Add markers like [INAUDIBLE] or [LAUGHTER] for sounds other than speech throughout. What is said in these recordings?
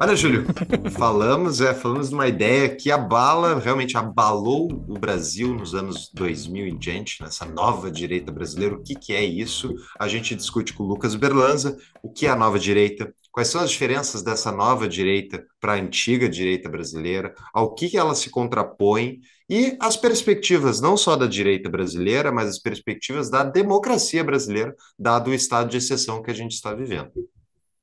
Olha, Júlio, falamos, é, falamos de uma ideia que abala, realmente abalou o Brasil nos anos 2000 e diante, nessa nova direita brasileira. O que, que é isso? A gente discute com o Lucas Berlanza o que é a nova direita, quais são as diferenças dessa nova direita para a antiga direita brasileira, ao que, que ela se contrapõe e as perspectivas não só da direita brasileira, mas as perspectivas da democracia brasileira, dado o estado de exceção que a gente está vivendo.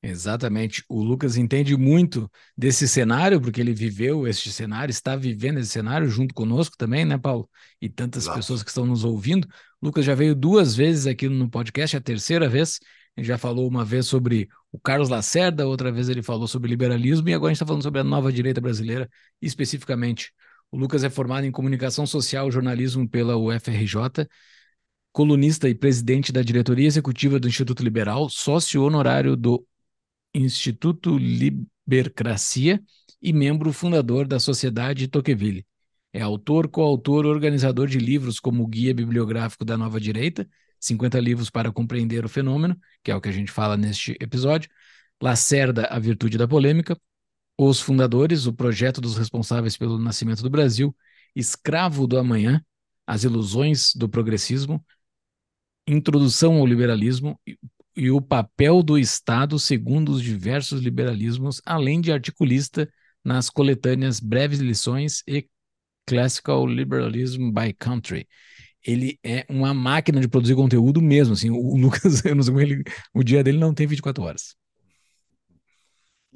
Exatamente. O Lucas entende muito desse cenário, porque ele viveu este cenário, está vivendo esse cenário junto conosco também, né, Paulo? E tantas Exato. pessoas que estão nos ouvindo. O Lucas já veio duas vezes aqui no podcast, é a terceira vez. Ele já falou uma vez sobre o Carlos Lacerda, outra vez ele falou sobre liberalismo, e agora a gente está falando sobre a nova direita brasileira, especificamente. O Lucas é formado em comunicação social e jornalismo pela UFRJ colunista e presidente da diretoria executiva do Instituto Liberal, sócio honorário do Instituto Libercracia e membro fundador da Sociedade Tocqueville. É autor, coautor, organizador de livros como o Guia Bibliográfico da Nova Direita, 50 livros para compreender o fenômeno, que é o que a gente fala neste episódio, Lacerda, a Virtude da Polêmica, Os Fundadores, o Projeto dos Responsáveis pelo Nascimento do Brasil, Escravo do Amanhã, As Ilusões do Progressismo, Introdução ao Liberalismo, e o papel do Estado segundo os diversos liberalismos, além de articulista nas coletâneas Breves Lições e Classical Liberalism by Country. Ele é uma máquina de produzir conteúdo mesmo, assim, o Lucas, [LAUGHS] eu não sei como ele, o dia dele não tem 24 horas.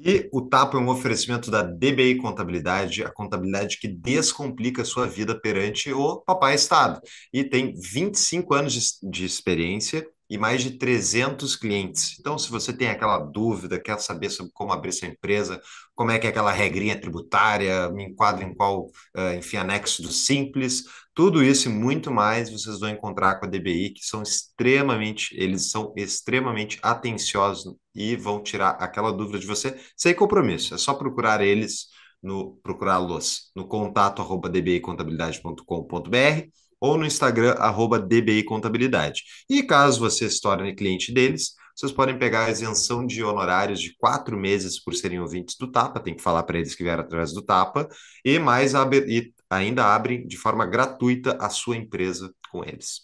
E o TAPO é um oferecimento da DBI Contabilidade, a contabilidade que descomplica a sua vida perante o papai Estado. E tem 25 anos de, de experiência e mais de 300 clientes. Então, se você tem aquela dúvida, quer saber sobre como abrir sua empresa, como é que é aquela regrinha tributária, me enquadra em qual, eh, enfim, anexo do Simples, tudo isso e muito mais vocês vão encontrar com a DBI, que são extremamente, eles são extremamente atenciosos e vão tirar aquela dúvida de você sem compromisso. É só procurar eles no procurá-los no contato@dbicontabilidade.com.br ou no Instagram, arroba DBI Contabilidade. E caso você se torne cliente deles, vocês podem pegar a isenção de honorários de quatro meses por serem ouvintes do Tapa, tem que falar para eles que vieram atrás do Tapa, e mais e ainda abrem de forma gratuita a sua empresa com eles.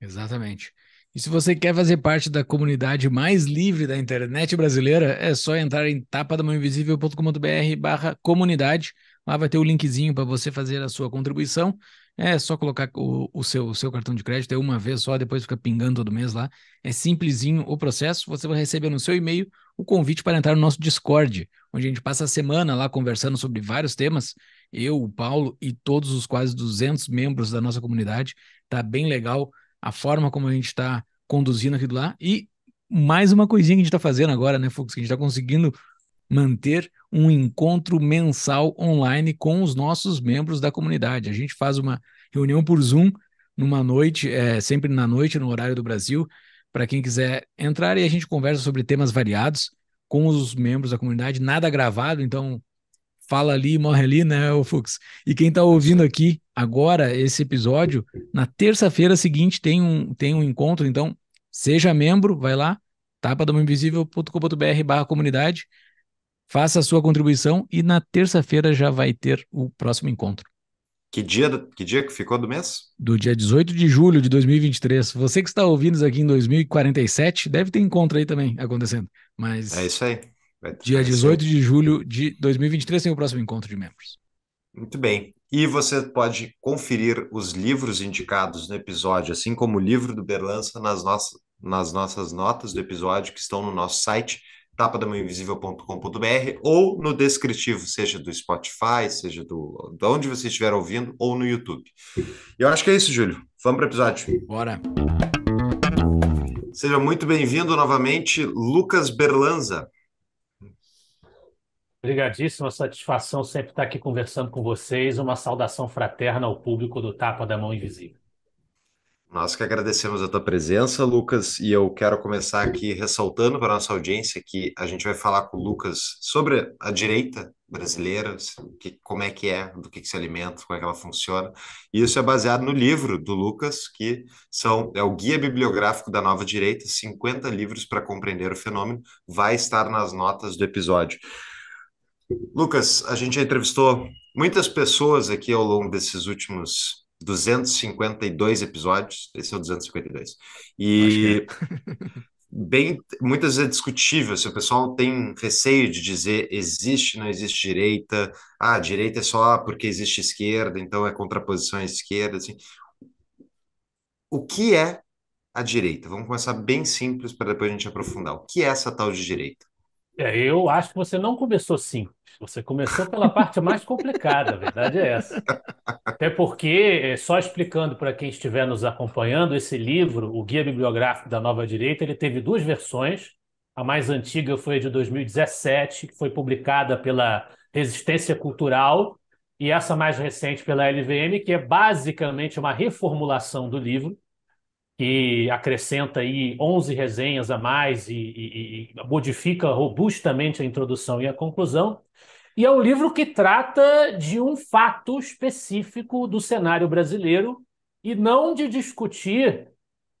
Exatamente. E se você quer fazer parte da comunidade mais livre da internet brasileira, é só entrar em tapadamãoinvisível.com.br barra comunidade. Lá vai ter o linkzinho para você fazer a sua contribuição. É só colocar o, o, seu, o seu cartão de crédito, é uma vez só, depois fica pingando todo mês lá. É simplesinho o processo. Você vai receber no seu e-mail o convite para entrar no nosso Discord, onde a gente passa a semana lá conversando sobre vários temas. Eu, o Paulo e todos os quase 200 membros da nossa comunidade. Tá bem legal a forma como a gente está conduzindo aquilo lá. E mais uma coisinha que a gente está fazendo agora, né, Fux? Que a gente está conseguindo manter um encontro mensal online com os nossos membros da comunidade. A gente faz uma reunião por Zoom numa noite, é, sempre na noite, no horário do Brasil, para quem quiser entrar e a gente conversa sobre temas variados com os membros da comunidade, nada gravado, então fala ali, morre ali, né, o Fux? E quem está ouvindo aqui agora esse episódio, na terça-feira seguinte tem um, tem um encontro, então seja membro, vai lá, tapadomainvisível.com.br barra comunidade, Faça a sua contribuição e na terça-feira já vai ter o próximo encontro. Que dia, que dia que ficou do mês? Do dia 18 de julho de 2023. Você que está ouvindo isso aqui em 2047, deve ter encontro aí também acontecendo. Mas É isso aí. Vai, dia é 18 aí. de julho de 2023 tem o próximo encontro de membros. Muito bem. E você pode conferir os livros indicados no episódio, assim como o livro do Berlança, nas nossas, nas nossas notas do episódio que estão no nosso site TapaDaMãoInvisível.com.br ou no descritivo, seja do Spotify, seja do de onde você estiver ouvindo, ou no YouTube. Eu acho que é isso, Júlio. Vamos para o episódio. Bora. Seja muito bem-vindo novamente, Lucas Berlanza. Obrigadíssima satisfação sempre estar aqui conversando com vocês. Uma saudação fraterna ao público do Tapa da Mão Invisível. Nós que agradecemos a tua presença, Lucas, e eu quero começar aqui ressaltando para a nossa audiência que a gente vai falar com o Lucas sobre a direita brasileira, que, como é que é, do que, que, se alimenta, como é que ela funciona. E isso é baseado no livro do Lucas, que são, é o Guia Bibliográfico da Nova Direita, 50 livros para compreender o fenômeno, vai estar nas notas do episódio. Lucas, a gente já entrevistou muitas pessoas aqui ao longo desses últimos 252 episódios, esse é o 252. E que... É. [LAUGHS] bem, muitas vezes é discutível, se o pessoal tem receio de dizer existe, não existe direita, ah, direita é só porque existe esquerda, então é contraposição à esquerda, assim. O que é a direita? Vamos começar bem simples para depois a gente aprofundar. O que é essa tal de direita? É, eu acho que você não começou simples. Você começou pela parte mais complicada, a verdade é essa. Até porque, é, só explicando para quem estiver nos acompanhando, esse livro, o Guia Bibliográfico da Nova Direita, ele teve duas versões. A mais antiga foi a de 2017, que foi publicada pela Resistência Cultural, e essa mais recente pela LVM, que é basicamente uma reformulação do livro que acrescenta aí 11 resenhas a mais e, e, e, modifica robustamente a introdução e a conclusão. E é um livro que trata de um fato específico do cenário brasileiro e não de discutir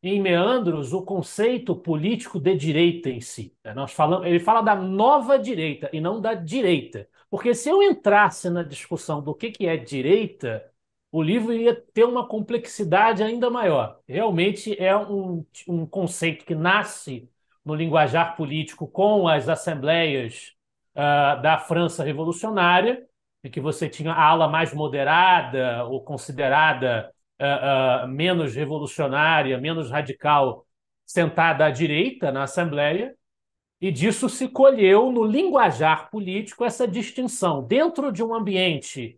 em meandros o conceito político de direita em si. É, nós falamos, ele fala da nova direita e não da direita. Porque se eu entrasse na discussão do que, que é direita, o livro ia ter uma complexidade ainda maior. Realmente é um, um conceito que nasce no linguajar político com as assembleias uh, da França revolucionária, em que você tinha a ala mais moderada ou considerada uh, uh, menos revolucionária, menos radical, sentada à direita na Assembleia, e disso se colheu no linguajar político essa distinção. Dentro de um ambiente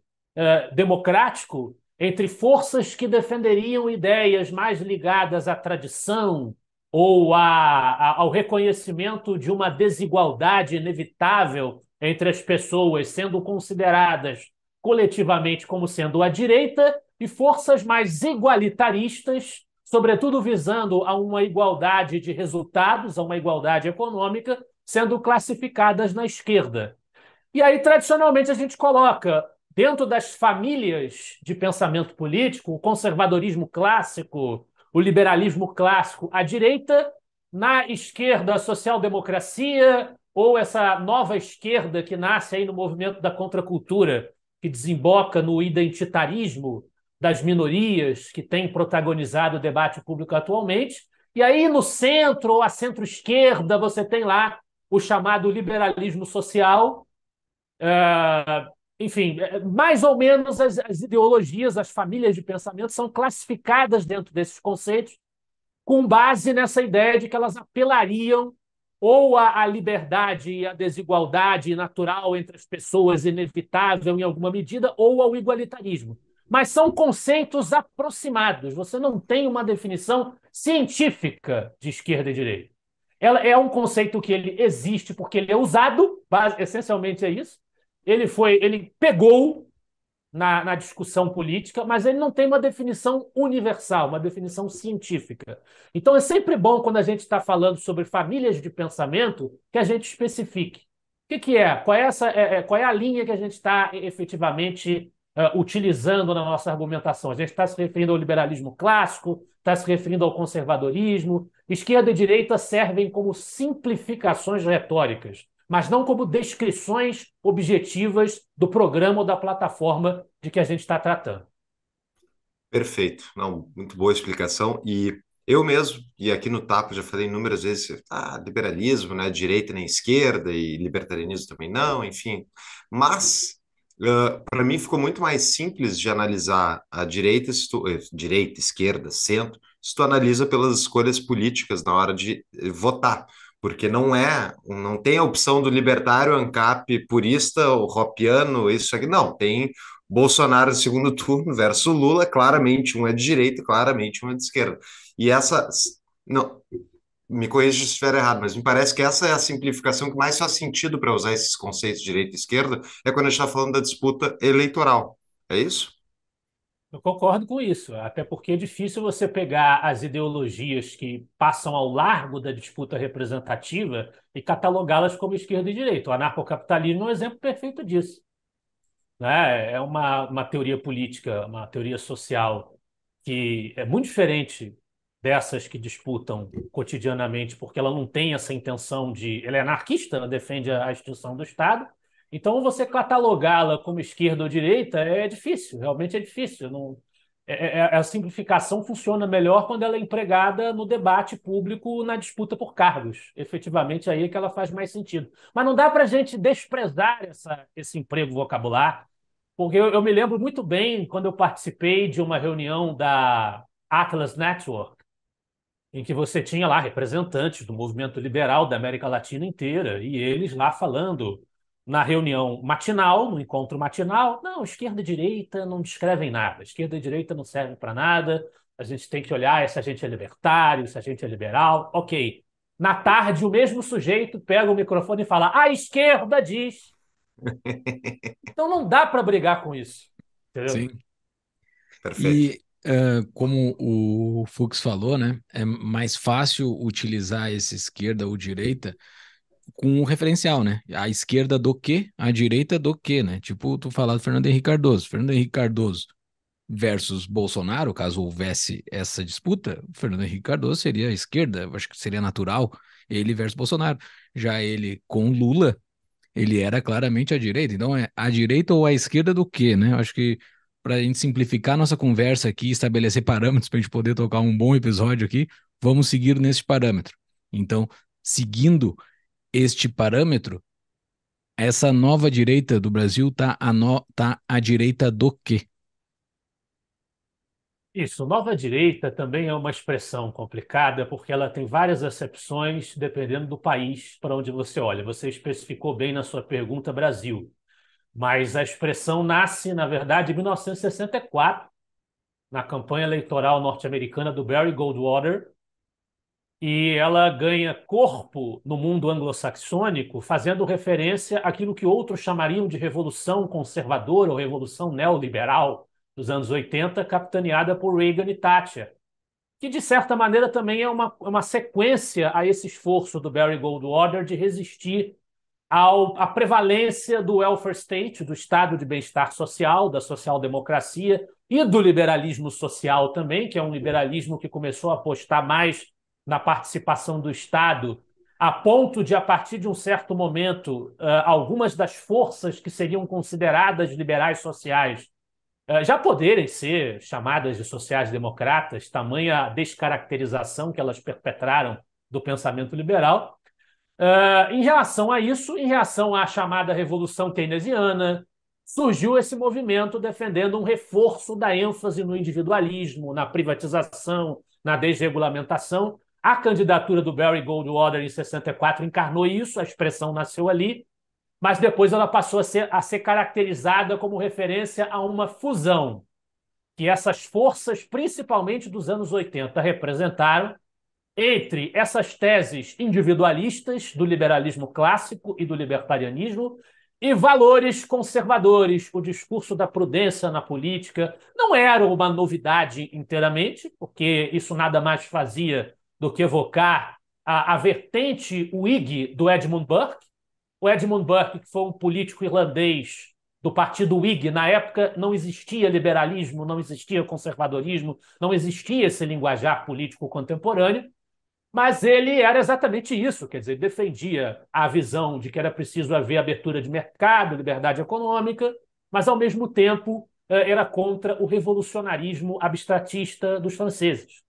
democrático, entre forças que defenderiam ideias mais ligadas à tradição ou a, a, ao reconhecimento de uma desigualdade inevitável entre as pessoas, sendo consideradas coletivamente como sendo a direita, e forças mais igualitaristas, sobretudo visando a uma igualdade de resultados, a uma igualdade econômica, sendo classificadas na esquerda. E aí, tradicionalmente, a gente coloca dentro das famílias de pensamento político, o conservadorismo clássico, o liberalismo clássico à direita, na esquerda, a social-democracia, ou essa nova esquerda que nasce aí no movimento da contracultura, que desemboca no identitarismo das minorias, que tem protagonizado o debate público atualmente. E aí, no centro ou a centro-esquerda, você tem lá o chamado liberalismo social, eh, enfim, é, mais ou menos as, as, ideologias, as famílias de pensamento são classificadas dentro desses conceitos, com base nessa ideia de que elas apelariam ou à liberdade e à desigualdade natural entre as pessoas, inevitável em alguma medida, ou ao igualitarismo. Mas são conceitos aproximados, você não tem uma definição científica de esquerda e direita. Ela é um conceito que ele existe porque ele é usado, essencialmente é isso, ele foi, ele pegou na, na, discussão política, mas ele não tem uma definição universal, uma definição científica. Então é sempre bom quando a gente está falando sobre famílias de pensamento que a gente especifique. O que, que é? Qual é, essa, é, é qual é a linha que a gente está efetivamente uh, utilizando na nossa argumentação? A gente está se referindo ao liberalismo clássico, está se referindo ao conservadorismo. Esquerda e direita servem como simplificações retóricas mas não como descrições objetivas do programa ou da plataforma de que a gente está tratando. Perfeito. Não, muito boa explicação. E eu mesmo, e aqui no Tapo já falei inúmeras vezes, ah, liberalismo, né? Direita nem esquerda, e libertarianismo também não, enfim. Mas Uh, para mim ficou muito mais simples de analisar a direita, tu, eh, direita, esquerda, centro, se tu analisa pelas escolhas políticas na hora de eh, votar porque não é, não tem a opção do libertário, ANCAP, purista, o ropiano, isso aqui, não, tem Bolsonaro no segundo [LAUGHS] turno versus Lula, claramente um é de direita, claramente um é de esquerda. E essa, não, me corrija se estiver errado, mas me parece que essa é a simplificação que mais faz sentido para usar esses conceitos de direita e esquerda, é quando a gente está falando da disputa eleitoral, é isso? Eu concordo com isso, até porque é difícil você pegar as ideologias que passam ao largo da disputa representativa e catalogá-las como esquerda e direita. O anarcocapitalismo é um exemplo perfeito disso. Né? É uma, uma teoria política, uma teoria social que é muito diferente dessas que disputam cotidianamente, porque ela não tem essa intenção de. Ela é anarquista, ela defende a extinção do Estado, então, você catalogá-la como esquerda ou direita é difícil, realmente é difícil. Não, é, é, é, a simplificação funciona melhor quando ela é empregada no debate público, na disputa por cargos. Efetivamente, aí é que ela faz mais sentido. Mas não dá para a gente desprezar essa, esse emprego vocabular, porque eu, eu me lembro muito bem quando eu participei de uma reunião da Atlas Network, em que você tinha lá representantes do movimento liberal da América Latina inteira, e eles lá falando na reunião matinal, no encontro matinal, não, esquerda e direita não descrevem nada, esquerda e direita não servem para nada, a gente tem que olhar se a gente é libertário, se a gente é liberal, ok. Na tarde, o mesmo sujeito pega o microfone e fala, a esquerda diz. [LAUGHS] então não dá para brigar com isso. Entendeu? Sim. Perfeito. E... Uh, como o Fux falou, né? É mais fácil utilizar esse esquerda ou direita com um referencial, né? A esquerda do quê? a direita do quê, né? Tipo, tu falar do Fernando Henrique Cardoso. Fernando Henrique Cardoso versus Bolsonaro, caso houvesse essa disputa, Fernando Henrique Cardoso seria a esquerda, acho que seria natural, ele versus Bolsonaro. Já ele com Lula, ele era claramente a direita. Então, é a direita ou a esquerda do quê, né? Acho que para a gente simplificar nossa conversa aqui, estabelecer parâmetros para a gente poder tocar um bom episódio aqui, vamos seguir nesse parâmetro. Então, seguindo este parâmetro, essa nova direita do Brasil está tá à direita do quê? Isso, nova direita também é uma expressão complicada é porque ela tem várias acepções dependendo do país para onde você olha. Você especificou bem na sua pergunta Brasil, mas a expressão nasce, na verdade, em 1964, na campanha eleitoral norte-americana do Barry Goldwater, e ela ganha corpo no mundo anglo-saxônico, fazendo referência àquilo que outros chamariam de revolução conservadora ou revolução neoliberal dos anos 80, capitaneada por Reagan e Thatcher, que de certa maneira também é uma, uma sequência a esse esforço do Barry Goldwater de resistir ao, à prevalência do welfare state, do estado de bem-estar social, da social-democracia e do liberalismo social também, que é um liberalismo que começou a apostar mais na participação do Estado, a ponto de, a partir de um certo momento, eh, algumas das forças que seriam consideradas liberais sociais eh, já poderem ser chamadas de sociais-democratas, tamanha descaracterização que elas perpetraram do pensamento liberal. Eh, em relação a isso, em relação à chamada Revolução Keynesiana, surgiu esse movimento defendendo um reforço da ênfase no individualismo, na privatização, na desregulamentação, a candidatura do Barry Goldwater em 64 encarnou isso, a expressão nasceu ali, mas depois ela passou a ser, a ser caracterizada como referência a uma fusão que essas forças, principalmente dos anos 80, representaram entre essas teses individualistas do liberalismo clássico e do libertarianismo e valores conservadores. O discurso da prudência na política não era uma novidade inteiramente, porque isso nada mais fazia do que evocar a, a vertente Whig do Edmund Burke. O Edmund Burke, que foi um político irlandês do partido Whig, na época não existia liberalismo, não existia conservadorismo, não existia esse linguajar político contemporâneo, mas ele era exatamente isso, quer dizer, defendia a visão de que era preciso haver abertura de mercado, liberdade econômica, mas ao mesmo tempo eh, era contra o revolucionarismo abstratista dos franceses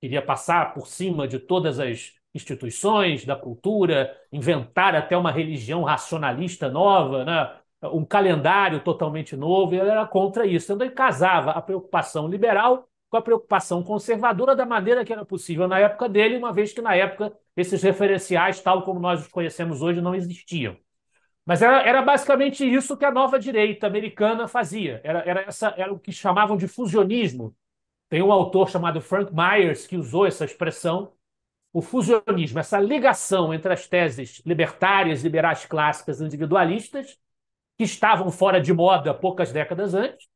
queria passar por cima de todas as instituições, da cultura, inventar até uma religião racionalista nova, né? um calendário totalmente novo, e ele era contra isso. Então ele casava a preocupação liberal com a preocupação conservadora da maneira que era possível na época dele, uma vez que na época esses referenciais, tal como nós os conhecemos hoje, não existiam. Mas era, era basicamente isso que a nova direita americana fazia. Era, era, essa, era o que chamavam de fusionismo, tem um autor chamado Frank Myers que usou essa expressão. O fusionismo, essa ligação entre as teses libertárias, liberais clássicas, individualistas, que estavam fora de moda poucas décadas antes,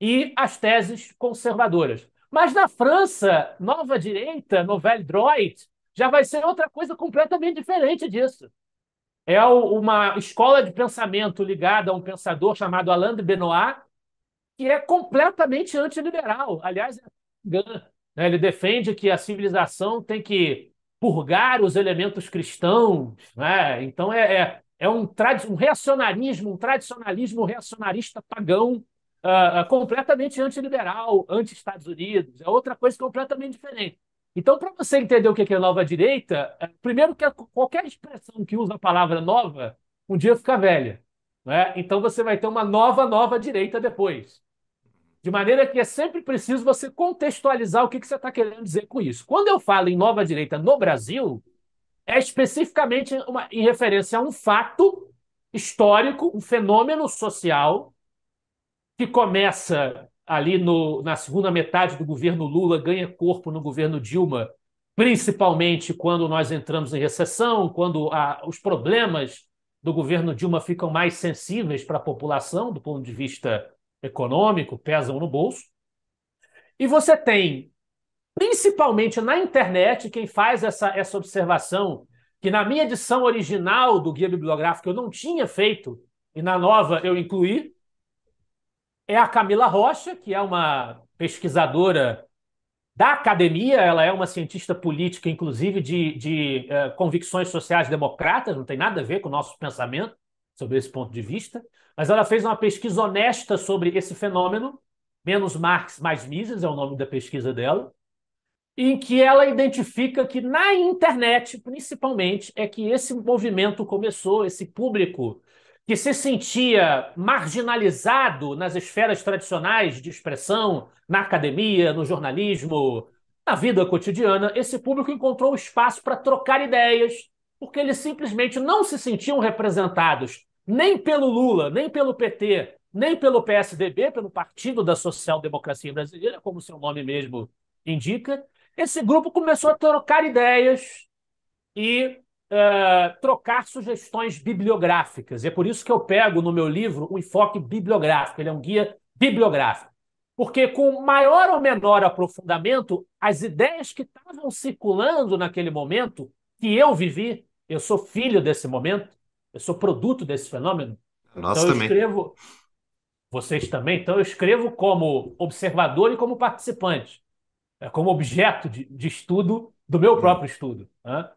e as teses conservadoras. Mas na França, nova direita, Nouvelle Droite, já vai ser outra coisa completamente diferente disso. É uma escola de pensamento ligada a um pensador chamado Alain de Benoit, que é completamente antiliberal. Aliás, é né? ele defende que a civilização tem que purgar os elementos cristãos. Né? Então é, é, é um, um, reacionarismo, um tradicionalismo reacionarista pagão, uh, completamente antiliberal, anti-Estados Unidos. É outra coisa completamente diferente. Então, para você entender o que é nova direita, eh, primeiro que qualquer expressão que usa a palavra nova, um dia fica velha. Né? Então você vai ter uma nova, nova direita depois. De maneira que é sempre preciso você contextualizar o que, que você está querendo dizer com isso. Quando eu falo em nova direita no Brasil, é especificamente uma, em referência a um fato histórico, um fenômeno social que começa ali no, na segunda metade do governo Lula, ganha corpo no governo Dilma, principalmente quando nós entramos em recessão, quando a, os problemas do governo Dilma ficam mais sensíveis para a população, do ponto de vista econômico pesam no bolso. E você tem, principalmente na internet, quem faz essa, essa observação, que na minha edição original do Guia Bibliográfico eu não tinha feito, e na nova eu incluí, é a Camila Rocha, que é uma pesquisadora da academia, ela é uma cientista política, inclusive de, de uh, convicções sociais democratas, não tem nada a ver com o nosso pensamento sobre esse ponto de vista. Mas ela fez uma pesquisa honesta sobre esse fenômeno, Menos Marx, Mais Mises é o nome da pesquisa dela, em que ela identifica que na internet, principalmente, é que esse movimento começou, esse público que se sentia marginalizado nas esferas tradicionais de expressão, na academia, no jornalismo, na vida cotidiana, esse público encontrou espaço para trocar ideias, porque eles simplesmente não se sentiam representados nem pelo Lula, nem pelo PT, nem pelo PSDB, pelo Partido da Social Democracia Brasileira, como seu nome mesmo indica, esse grupo começou a trocar ideias e uh, trocar sugestões bibliográficas. E é por isso que eu pego no meu livro o enfoque bibliográfico, ele é um guia bibliográfico. Porque, com maior ou menor aprofundamento, as ideias que estavam circulando naquele momento, que eu vivi, eu sou filho desse momento, eu sou produto desse fenômeno. Nós então, também. Eu escrevo, vocês também. Então, eu escrevo como observador e como participante, é como objeto de, de estudo do meu hum. próprio estudo. Né?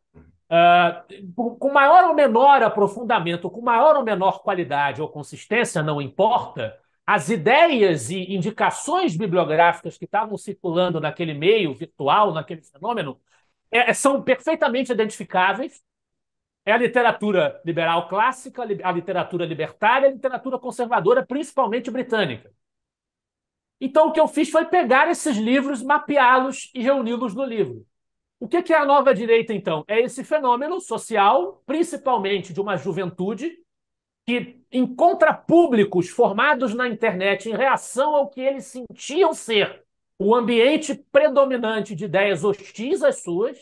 Uh, com maior ou menor aprofundamento, com maior ou menor qualidade ou consistência, não importa, as ideias e indicações bibliográficas que estavam circulando naquele meio virtual, naquele fenômeno, é, são perfeitamente identificáveis é a literatura liberal clássica, a literatura libertária, a literatura conservadora, principalmente britânica. Então, o que eu fiz foi pegar esses livros, mapeá-los e reuni-los no livro. O que é a nova direita, então? É esse fenômeno social, principalmente de uma juventude, que encontra públicos formados na internet em reação ao que eles sentiam ser o ambiente predominante de ideias hostis às suas,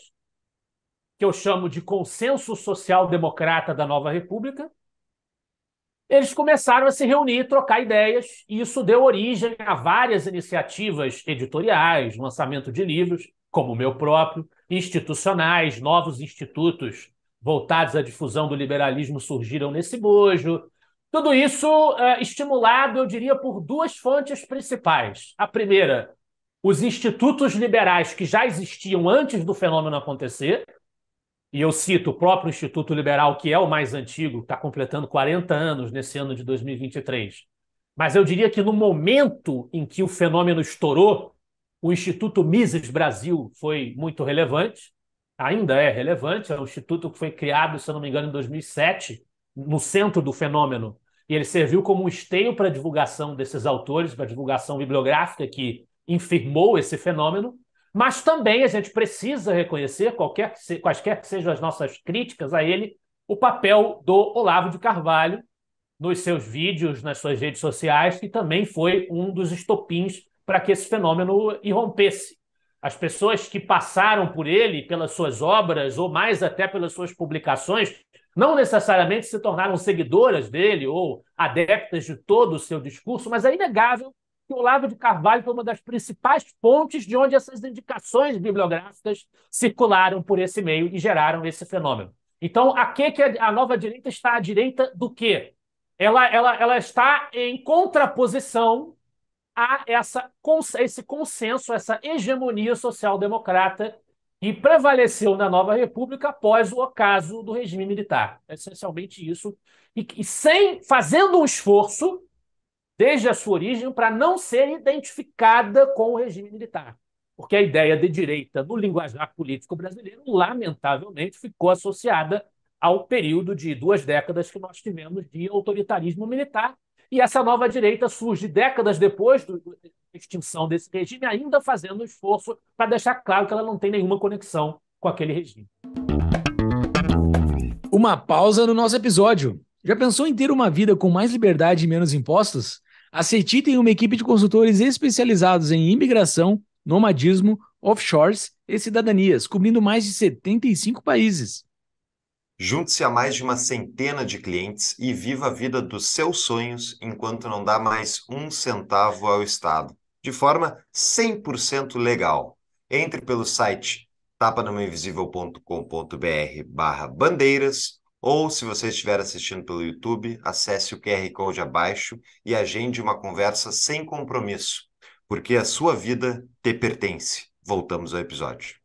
que eu chamo de consenso social democrata da nova república, eles começaram a se reunir, trocar ideias, e isso deu origem a várias iniciativas editoriais, lançamento de livros, como o meu próprio, institucionais, novos institutos voltados à difusão do liberalismo surgiram nesse bojo. Tudo isso é, estimulado, eu diria, por duas fontes principais. A primeira, os institutos liberais que já existiam antes do fenômeno acontecer, e eu cito o próprio Instituto Liberal, que é o mais antigo, está completando 40 anos nesse ano de 2023. Mas eu diria que no momento em que o fenômeno estourou, o Instituto Mises Brasil foi muito relevante, ainda é relevante, é um instituto que foi criado, se eu não me engano, em 2007, no centro do fenômeno. E ele serviu como um esteio para a divulgação desses autores, para a divulgação bibliográfica que infirmou esse fenômeno. Mas também a gente precisa reconhecer, qualquer que se, quaisquer que sejam as nossas críticas a ele, o papel do Olavo de Carvalho nos seus vídeos, nas suas redes sociais, que também foi um dos estopins para que esse fenômeno irrompesse. As pessoas que passaram por ele, pelas suas obras, ou mais até pelas suas publicações, não necessariamente se tornaram seguidoras dele ou adeptas de todo o seu discurso, mas é inegável que o Olavo de Carvalho foi uma das principais fontes de onde essas indicações bibliográficas circularam por esse meio e geraram esse fenômeno. Então, a que, que a nova direita está à direita do quê? Ela, ela, ela está em contraposição a essa, esse consenso, essa hegemonia social-democrata que prevaleceu na nova república após o ocaso do regime militar. É essencialmente isso. E, e sem fazendo um esforço desde a sua origem, para não ser identificada com o regime militar. Porque a ideia de direita no linguajar político brasileiro, lamentavelmente, ficou associada ao período de duas décadas que nós tivemos de autoritarismo militar. E essa nova direita surge décadas depois da extinção desse regime, ainda fazendo um esforço para deixar claro que ela não tem nenhuma conexão com aquele regime. Uma pausa no nosso episódio. Já pensou em ter uma vida com mais liberdade e menos impostos? A CETI tem uma equipe de consultores especializados em imigração, nomadismo, offshores e cidadanias, cobrindo mais de 75 países. Junte-se a mais de uma centena de clientes e viva a vida dos seus sonhos enquanto não dá mais um centavo ao Estado, de forma 100% legal. Entre pelo site tapanumainvisível.com.br barra bandeiras ou, se você estiver assistindo pelo YouTube, acesse o QR Code abaixo e agende uma conversa sem compromisso, porque a sua vida te pertence. Voltamos ao episódio.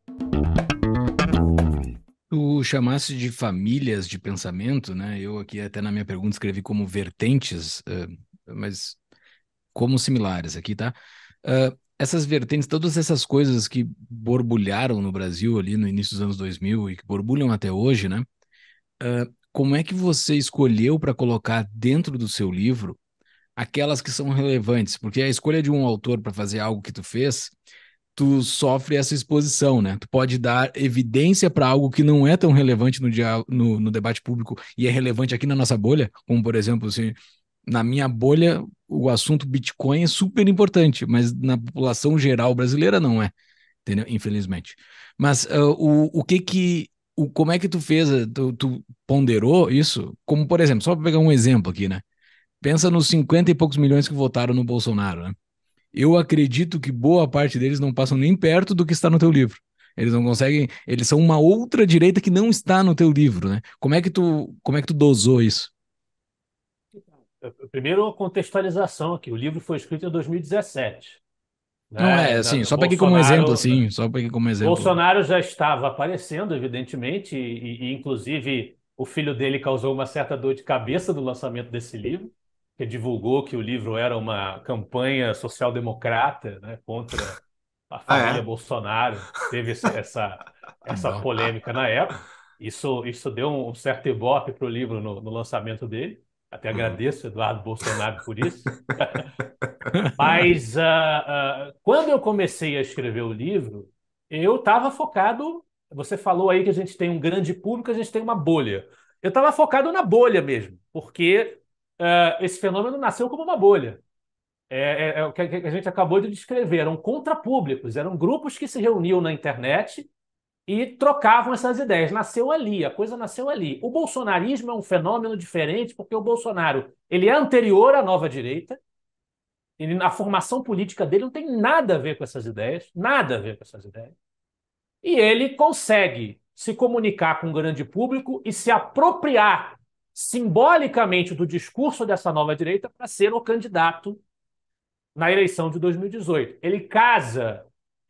Tu chamaste de famílias de pensamento, né? Eu aqui até na minha pergunta escrevi como vertentes, ah, mas como similares aqui, tá? Ah, essas vertentes, todas essas coisas que borbulharam no Brasil ali no início dos anos 2000 e que borbulham até hoje, né? como é que você escolheu para colocar dentro do seu livro aquelas que são relevantes? Porque a escolha de um autor para fazer algo que tu fez, tu sofre essa exposição, né? Tu pode dar evidência para algo que não é tão relevante no, dia, no, no, debate público e é relevante aqui na nossa bolha, como por exemplo, assim, na minha bolha, o assunto Bitcoin é super importante, mas na população geral brasileira não é, entendeu? Infelizmente. Mas uh, o, o que que o, como é que tu fez, eh, tu, tu ponderou isso? Como, por exemplo, só para pegar um exemplo aqui, né? Pensa nos 50 e poucos milhões que votaram no Bolsonaro, né? Eu acredito que boa parte deles não passam nem perto do que está no teu livro. Eles não conseguem, eles são uma outra direita que não está no teu livro, né? Como é que tu, como é que tu dosou isso? Então, primeiro, contextualização aqui. O livro foi escrito em 2017. Não né? é, é assim, só peguei como exemplo, assim, só peguei como exemplo. Bolsonaro já estava aparecendo, evidentemente, e, e, inclusive o filho dele causou uma certa dor de cabeça do lançamento desse livro, que divulgou que o livro era uma campanha social-democrata né, contra a família ah, é? Bolsonaro. Teve essa, [LAUGHS] essa, polêmica na época. Isso, isso deu um certo ibope para o livro no, no lançamento dele. Até agradeço, Eduardo Bolsonaro, por isso. [LAUGHS] Mas uh, uh, quando eu comecei a escrever o livro, eu estava focado. Você falou aí que a gente tem um grande público, a gente tem uma bolha. Eu estava focado na bolha mesmo, porque uh, esse fenômeno nasceu como uma bolha. É, é, é, o que a gente acabou de descrever. Eram contrapúblicos, eram grupos que se reuniam na internet e trocavam essas ideias. Nasceu ali, a coisa nasceu ali. O bolsonarismo é um fenômeno diferente porque o Bolsonaro ele é anterior à nova direita. Ele, a formação política dele não tem nada a ver com essas ideias, nada a ver com essas ideias. E ele consegue se comunicar com o grande público e se apropriar simbolicamente do discurso dessa nova direita para ser o candidato na eleição de 2018. Ele casa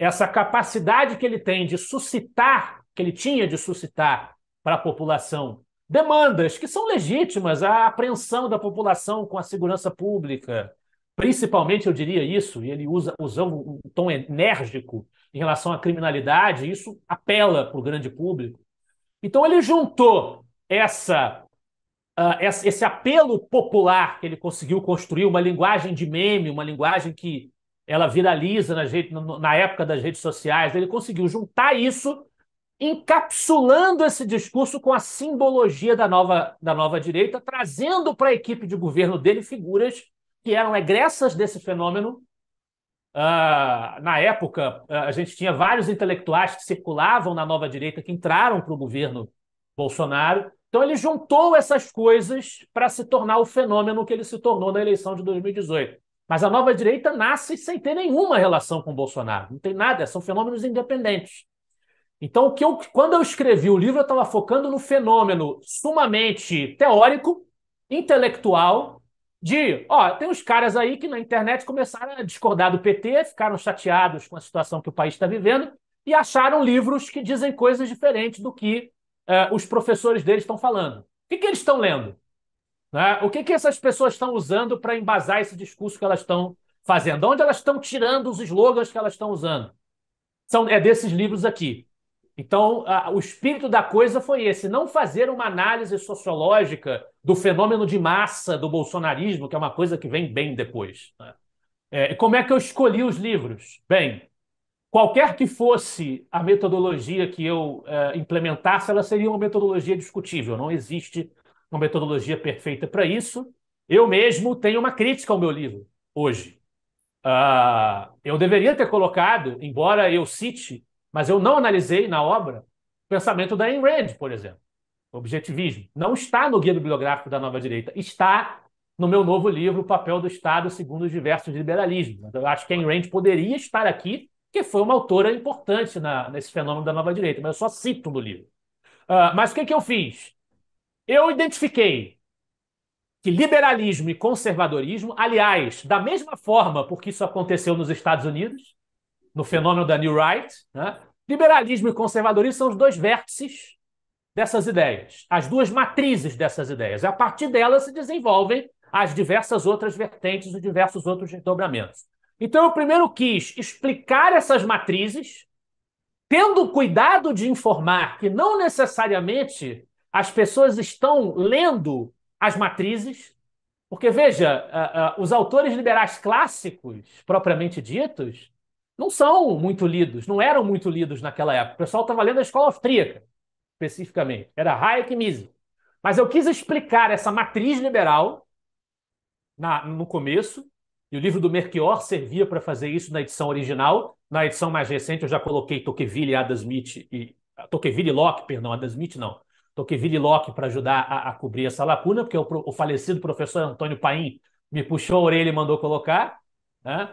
essa capacidade que ele tem de suscitar, que ele tinha de suscitar para a população, demandas que são legítimas, a apreensão da população com a segurança pública, principalmente eu diria isso, e ele usa usando um tom enérgico em relação à criminalidade, isso apela para o grande público. Então ele juntou essa uh, esse apelo popular que ele conseguiu construir, uma linguagem de meme, uma linguagem que ela viraliza na, gente, na época das redes sociais, ele conseguiu juntar isso, encapsulando esse discurso com a simbologia da nova, da nova direita, trazendo para a equipe de governo dele figuras que eram egressas desse fenômeno. Uh, na época, ah, a gente tinha vários intelectuais que circulavam na nova direita, que entraram para o governo Bolsonaro. Então, ele juntou essas coisas para se tornar o fenômeno que ele se tornou na eleição de 2018. Mas a nova direita nasce sem ter nenhuma relação com Bolsonaro. Não tem nada, são fenômenos independentes. Então, que eu, quando eu escrevi o livro, eu estava focando no fenômeno sumamente teórico, intelectual, de, ó, tem uns caras aí que na internet começaram a discordar do PT, ficaram chateados com a situação que o país está vivendo e acharam livros que dizem coisas diferentes do que uh, os professores deles estão falando. O que, que eles estão lendo? Né? O que, que essas pessoas estão usando para embasar esse discurso que elas estão fazendo? Onde elas estão tirando os slogans que elas estão usando? São, é desses livros aqui. Então, a, o espírito da coisa foi esse: não fazer uma análise sociológica do fenômeno de massa do bolsonarismo, que é uma coisa que vem bem depois. Né? É, como é que eu escolhi os livros? Bem, qualquer que fosse a metodologia que eu é, implementasse, ela seria uma metodologia discutível. Não existe uma metodologia perfeita para isso. Eu mesmo tenho uma crítica ao meu livro hoje. Uh, eu deveria ter colocado, embora eu cite, mas eu não analisei na obra, o pensamento da Ayn Rand, por exemplo. Objetivismo. Não está no Guia Bibliográfico da Nova Direita, está no meu novo livro, O Papel do Estado segundo os diversos liberalismos. Eu acho que Ayn Rand poderia estar aqui, que foi uma autora importante na, nesse fenômeno da Nova Direita, mas eu só cito no livro. Uh, mas o que, que eu fiz? Eu identifiquei que liberalismo e conservadorismo, aliás, da mesma forma, porque isso aconteceu nos Estados Unidos, no fenômeno da New Right, né? liberalismo e conservadorismo são os dois vértices dessas ideias, as duas matrizes dessas ideias. E a partir delas se desenvolvem as diversas outras vertentes e diversos outros desdobramentos. Então, eu primeiro quis explicar essas matrizes, tendo cuidado de informar que não necessariamente as pessoas estão lendo as matrizes, porque, veja, os autores liberais clássicos, propriamente ditos, não são muito lidos, não eram muito lidos naquela época. O pessoal estava lendo a escola austríaca, especificamente. Era Hayek e Mises. Mas eu quis explicar essa matriz liberal na, no começo, e o livro do Merquior servia para fazer isso na edição original. Na edição mais recente eu já coloquei Tocqueville e Adam Smith e Tocqueville e Locke, perdão, Adam Smith não. Toqueville Locke para ajudar a, a, cobrir essa lacuna, porque o, o, falecido professor Antônio Paim me puxou a orelha e mandou colocar. Né?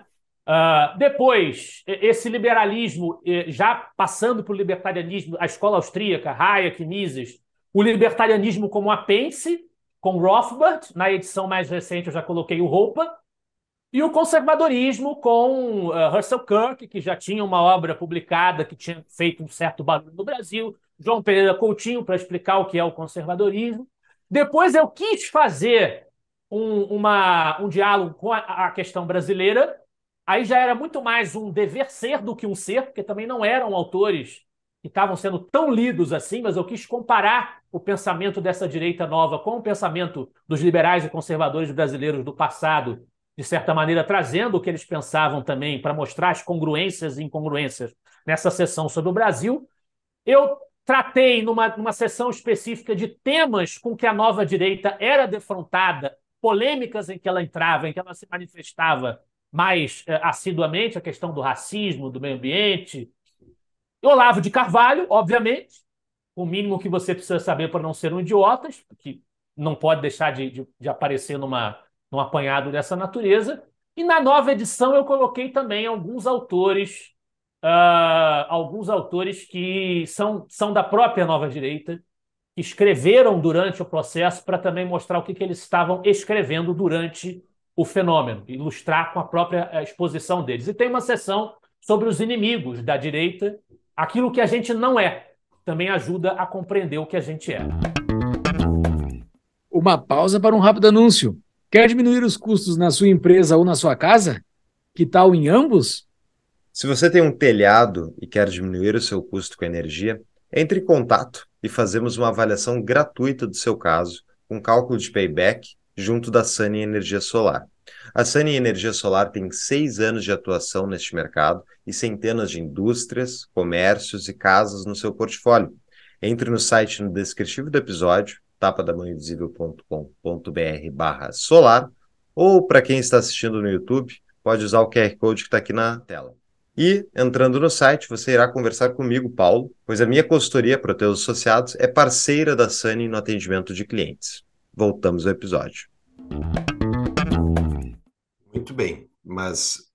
Uh, depois, esse liberalismo, já passando para o libertarianismo, a escola austríaca, Hayek, Mises, o libertarianismo como apêndice, com Rothbard, na edição mais recente eu já coloquei o Roupa, e o conservadorismo com uh, Russell Kirk, que já tinha uma obra publicada que tinha feito um certo barulho no Brasil, João Pereira Coutinho para explicar o que é o conservadorismo. Depois eu quis fazer um, uma, um diálogo com a, a, questão brasileira. Aí já era muito mais um dever ser do que um ser, porque também não eram autores que estavam sendo tão lidos assim, mas eu quis comparar o pensamento dessa direita nova com o pensamento dos liberais e conservadores brasileiros do passado, de certa maneira trazendo o que eles pensavam também para mostrar as congruências e incongruências nessa sessão sobre o Brasil. Eu tratei numa, numa sessão específica de temas com que a nova direita era defrontada, polêmicas em que ela entrava, em que ela se manifestava mais é, assiduamente, a questão do racismo, do meio ambiente. E Olavo de Carvalho, obviamente, o mínimo que você precisa saber para não ser um idiota, que não pode deixar de, de, de aparecer numa, num apanhado dessa natureza. E na nova edição eu coloquei também alguns autores uh, alguns autores que são, são da própria nova direita, que escreveram durante o processo para também mostrar o que, que eles estavam escrevendo durante o fenômeno, ilustrar com a própria eh, exposição deles. E tem uma sessão sobre os inimigos da direita, aquilo que a gente não é, também ajuda a compreender o que a gente é. Uma pausa para um rápido anúncio. Quer diminuir os custos na sua empresa ou na sua casa? Que tal em ambos? Se você tem um telhado e quer diminuir o seu custo com energia, entre em contato e fazemos uma avaliação gratuita do seu caso, com cálculo de payback junto da Sunny Energia Solar. A Sunny Energia Solar tem seis anos de atuação neste mercado e centenas de indústrias, comércios e casas no seu portfólio. Entre no site no descritivo do episódio, tapadamanhovisível.com.br barra solar, ou para quem está assistindo no YouTube, pode usar o QR Code que está aqui na tela. E, entrando no site, você irá conversar comigo, Paulo, pois a minha consultoria para teus associados é parceira da Sani no atendimento de clientes. Voltamos ao episódio. Muito bem, mas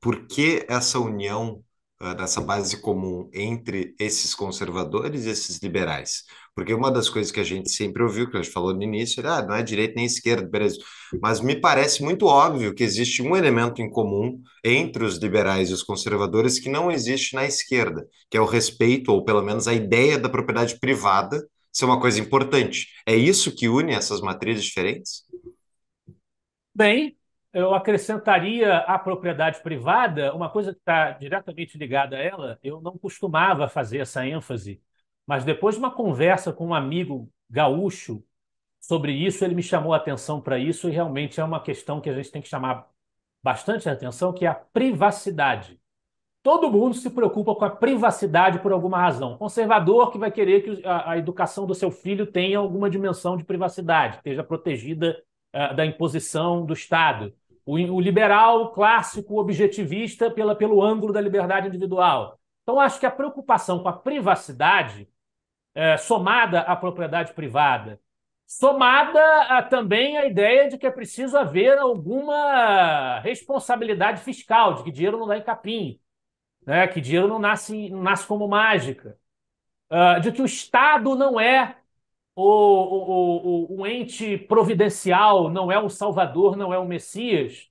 por que essa união, ah, dessa base comum entre esses conservadores e esses liberais? Porque uma das coisas que a gente sempre ouviu, que a gente falou no início, era ah, não é direita nem esquerda, beleza. Mas me parece muito óbvio que existe um elemento em comum entre os liberais e os conservadores que não existe na esquerda, que é o respeito, ou pelo menos a ideia da propriedade privada ser uma coisa importante. É isso que une essas matrizes diferentes? Bem, eu acrescentaria a propriedade privada uma coisa que está diretamente ligada a ela. Eu não costumava fazer essa ênfase mas depois de uma conversa com um amigo gaúcho sobre isso, ele me chamou a atenção para isso e realmente é uma questão que a gente tem que chamar bastante atenção, que é a privacidade. Todo mundo se preocupa com a privacidade por alguma razão. O conservador que vai querer que a, a, educação do seu filho tenha alguma dimensão de privacidade, esteja protegida uh, da imposição do Estado. O, o liberal clássico objetivista pela, pelo ângulo da liberdade individual. Então, acho que a preocupação com a privacidade é, somada à propriedade privada, somada a, também à ideia de que é preciso haver alguma responsabilidade fiscal, de que dinheiro não dá em capim, né? que dinheiro não nasce, não nasce como mágica, uh, de que o Estado não é o, o, o, o, ente providencial, não é um salvador, não é um messias.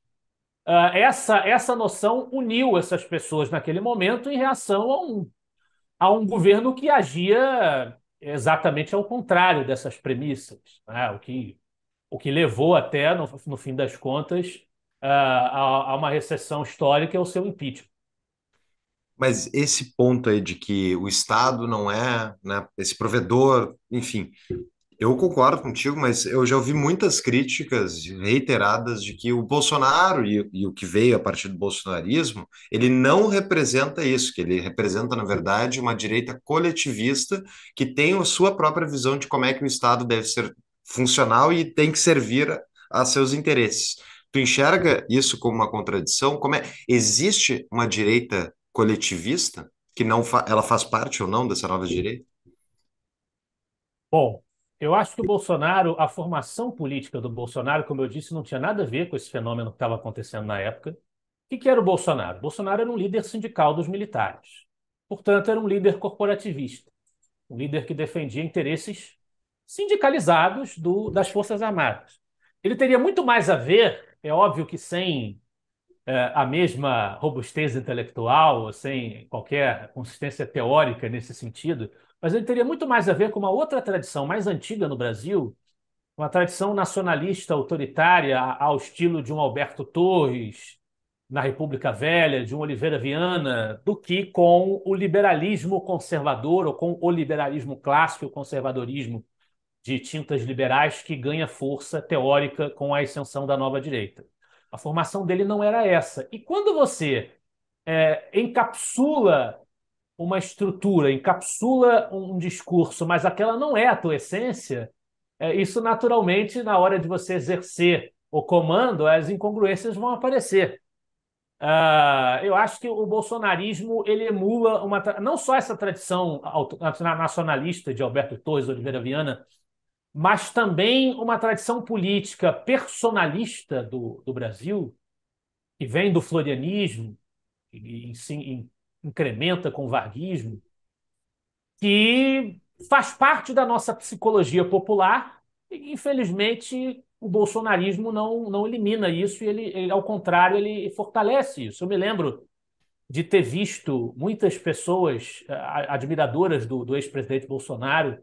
Uh, essa, essa noção uniu essas pessoas naquele momento em reação a um a um governo que agia exatamente ao contrário dessas premissas, né? o, que, o que levou até, no, no fim das contas, a, a, uma recessão histórica e ao seu impeachment. Mas esse ponto aí de que o Estado não é né, esse provedor, enfim, eu concordo contigo, mas eu já ouvi muitas críticas reiteradas de que o Bolsonaro e, e, o que veio a partir do bolsonarismo, ele não representa isso, que ele representa, na verdade, uma direita coletivista que tem a sua própria visão de como é que o Estado deve ser funcional e tem que servir a, seus interesses. Tu enxerga isso como uma contradição? Como é? Existe uma direita coletivista que não fa ela faz parte ou não dessa nova direita? Bom, eu acho que o Bolsonaro, a formação política do Bolsonaro, como eu disse, não tinha nada a ver com esse fenômeno que estava acontecendo na época. O que, que era o Bolsonaro? O Bolsonaro era um líder sindical dos militares. Portanto, era um líder corporativista, um líder que defendia interesses sindicalizados do, das Forças Armadas. Ele teria muito mais a ver, é óbvio que sem é, a mesma robustez intelectual, sem qualquer consistência teórica nesse sentido, mas ele teria muito mais a ver com uma outra tradição mais antiga no Brasil, uma tradição nacionalista autoritária ao estilo de um Alberto Torres na República Velha, de um Oliveira Viana, do que com o liberalismo conservador ou com o liberalismo clássico, o conservadorismo de tintas liberais que ganha força teórica com a ascensão da nova direita. A formação dele não era essa. E quando você é, encapsula uma estrutura, encapsula um discurso, mas aquela não é a tua essência, é, isso naturalmente, na hora de você exercer o comando, as incongruências vão aparecer. Uh, eu acho que o bolsonarismo ele emula uma não só essa tradição nacionalista de Alberto Torres Oliveira Viana, mas também uma tradição política personalista do, do Brasil, que vem do florianismo, e, e, sim, incrementa com o varguismo, que faz parte da nossa psicologia popular e, infelizmente, o bolsonarismo não, não elimina isso e ele, ele, ao contrário, ele fortalece isso. Eu me lembro de ter visto muitas pessoas eh, admiradoras do, do ex-presidente Bolsonaro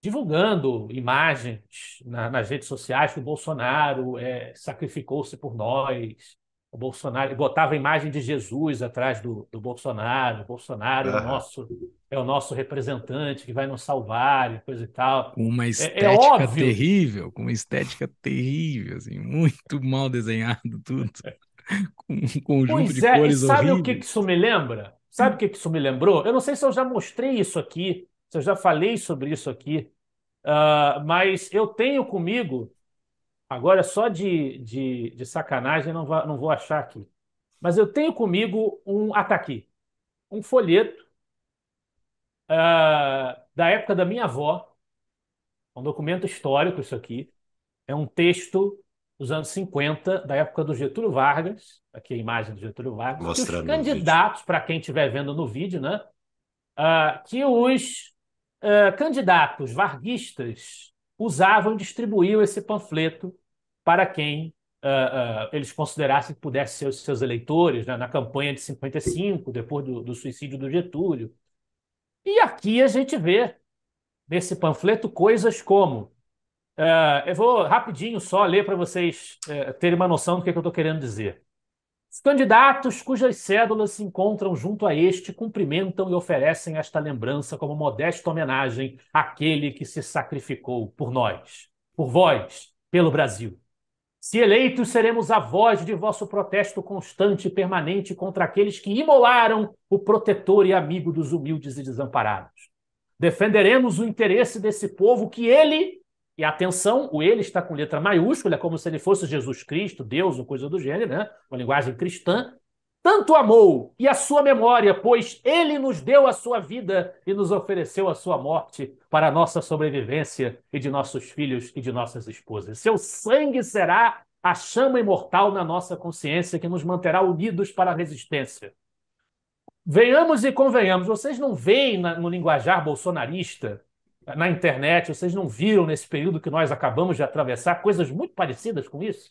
divulgando imagens na, nas redes sociais que o Bolsonaro é, sacrificou-se por nós, o Bolsonaro botava a imagem de Jesus atrás do, do Bolsonaro. O Bolsonaro é, o nosso, é o nosso representante que vai nos salvar e coisa e tal. Com uma estética é, é terrível, com uma estética terrível, assim, muito mal desenhado tudo. É. com um conjunto pois de é, cores sabe horríveis. Sabe o que, isso me lembra? Sabe o que, que isso me lembrou? Eu não sei se eu já mostrei isso aqui, se eu já falei sobre isso aqui, uh, mas eu tenho comigo Agora, só de, de, de sacanagem, não, não vou achar aqui. Mas eu tenho comigo um ataque, um folheto uh, da época da minha avó. É um documento histórico isso aqui. É um texto dos anos 50, da época do Getúlio Vargas. Aqui a imagem do Getúlio Vargas. Mostrando que os candidatos, para quem estiver vendo no vídeo, né? Uh, que os uh, candidatos varguistas usavam e distribuíam esse panfleto para quem uh, uh, eles considerassem que pudesse ser os seus eleitores, né? na campanha de 55, depois do, do suicídio do Getúlio. E aqui a gente vê nesse panfleto coisas como. Uh, eu vou rapidinho só ler para vocês eh, terem uma noção do que, é que eu estou querendo dizer. Os candidatos cujas cédulas se encontram junto a este cumprimentam e oferecem esta lembrança como modesta homenagem àquele que se sacrificou por nós, por vós, pelo Brasil. Se eleitos, seremos a voz de vosso protesto constante e permanente contra aqueles que imolaram o protetor e amigo dos humildes e desamparados. Defenderemos o interesse desse povo que ele e atenção, o ele está com letra maiúscula, é como se ele fosse Jesus Cristo, Deus, ou coisa do gênero, né? Uma linguagem cristã. Tanto amou e a sua memória, pois ele nos deu a sua vida e nos ofereceu a sua morte para a nossa sobrevivência e de nossos filhos e de nossas esposas. Seu sangue será a chama imortal na nossa consciência que nos manterá unidos para a resistência. Venhamos e convenhamos, vocês não veem no linguajar bolsonarista na internet, vocês não viram nesse período que nós acabamos de atravessar coisas muito parecidas com isso?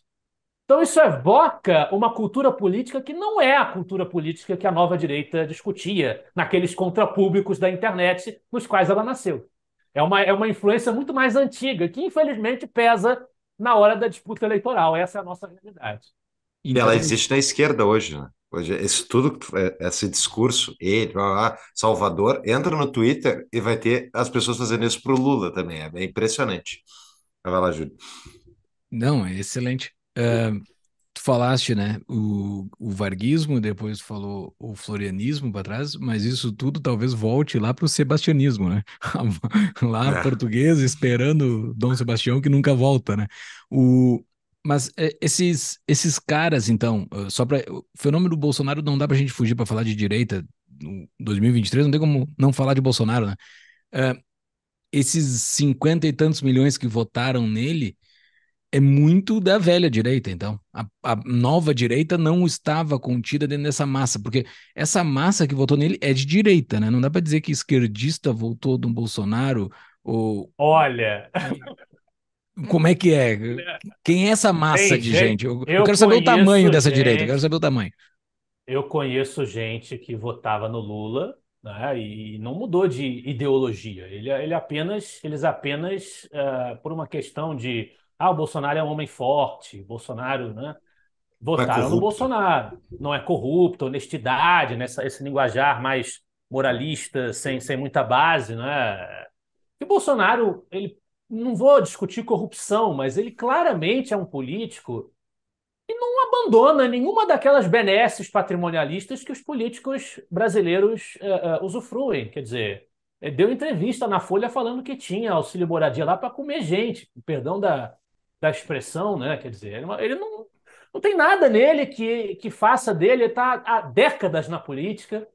Então, isso evoca uma cultura política que não é a cultura política que a nova direita discutia naqueles contrapúblicos da internet nos quais ela nasceu. É uma, é uma influência muito mais antiga, que infelizmente pesa na hora da disputa eleitoral. Essa é a nossa realidade. E ela então, existe na esquerda hoje, né? Hoje, é, esse tudo, é, esse discurso, ele, Salvador, entra no Twitter e vai ter as pessoas fazendo isso pro Lula também. É impressionante. Vai lá, Júlio. Não, é excelente. Uh, tu falaste, né, o, o varguismo, depois tu falou o florianismo para trás, mas isso tudo talvez volte lá para o sebastianismo, né? [LAUGHS] lá é. português esperando Dom Sebastião que nunca volta, né? O, mas é, esses, esses caras, então, eh, só para. O fenômeno do Bolsonaro não dá para a gente fugir para falar de direita no 2023, não tem como não falar de Bolsonaro, né? Uh, esses cinquenta e tantos milhões que votaram nele é muito da velha direita, então. A, a, nova direita não estava contida dentro dessa massa, porque essa massa que votou nele é de direita, né? Não dá para dizer que esquerdista votou do Bolsonaro ou... Olha! Como é que é? Quem é essa massa Ei, de gente? Eu, eu quero saber o tamanho dessa direita, eu quero saber o tamanho. Eu conheço gente que votava no Lula né, e não mudou de ideologia. Ele, ele apenas, eles apenas, uh, por uma questão de ah, o Bolsonaro é um homem forte, Bolsonaro, né? É votaram é no Bolsonaro. Não é corrupto, honestidade, nessa, né, esse linguajar mais moralista, sem, sem muita base, né? E o Bolsonaro, ele não vou discutir corrupção, mas ele claramente é um político e não abandona nenhuma daquelas benesses patrimonialistas que os políticos brasileiros uh, uh, usufruem. Quer dizer, eh, deu entrevista na Folha falando que tinha auxílio moradia lá para comer gente, perdão da, da expressão, né? Quer dizer, ele não, não tem nada nele que, que faça dele, ele está há décadas na política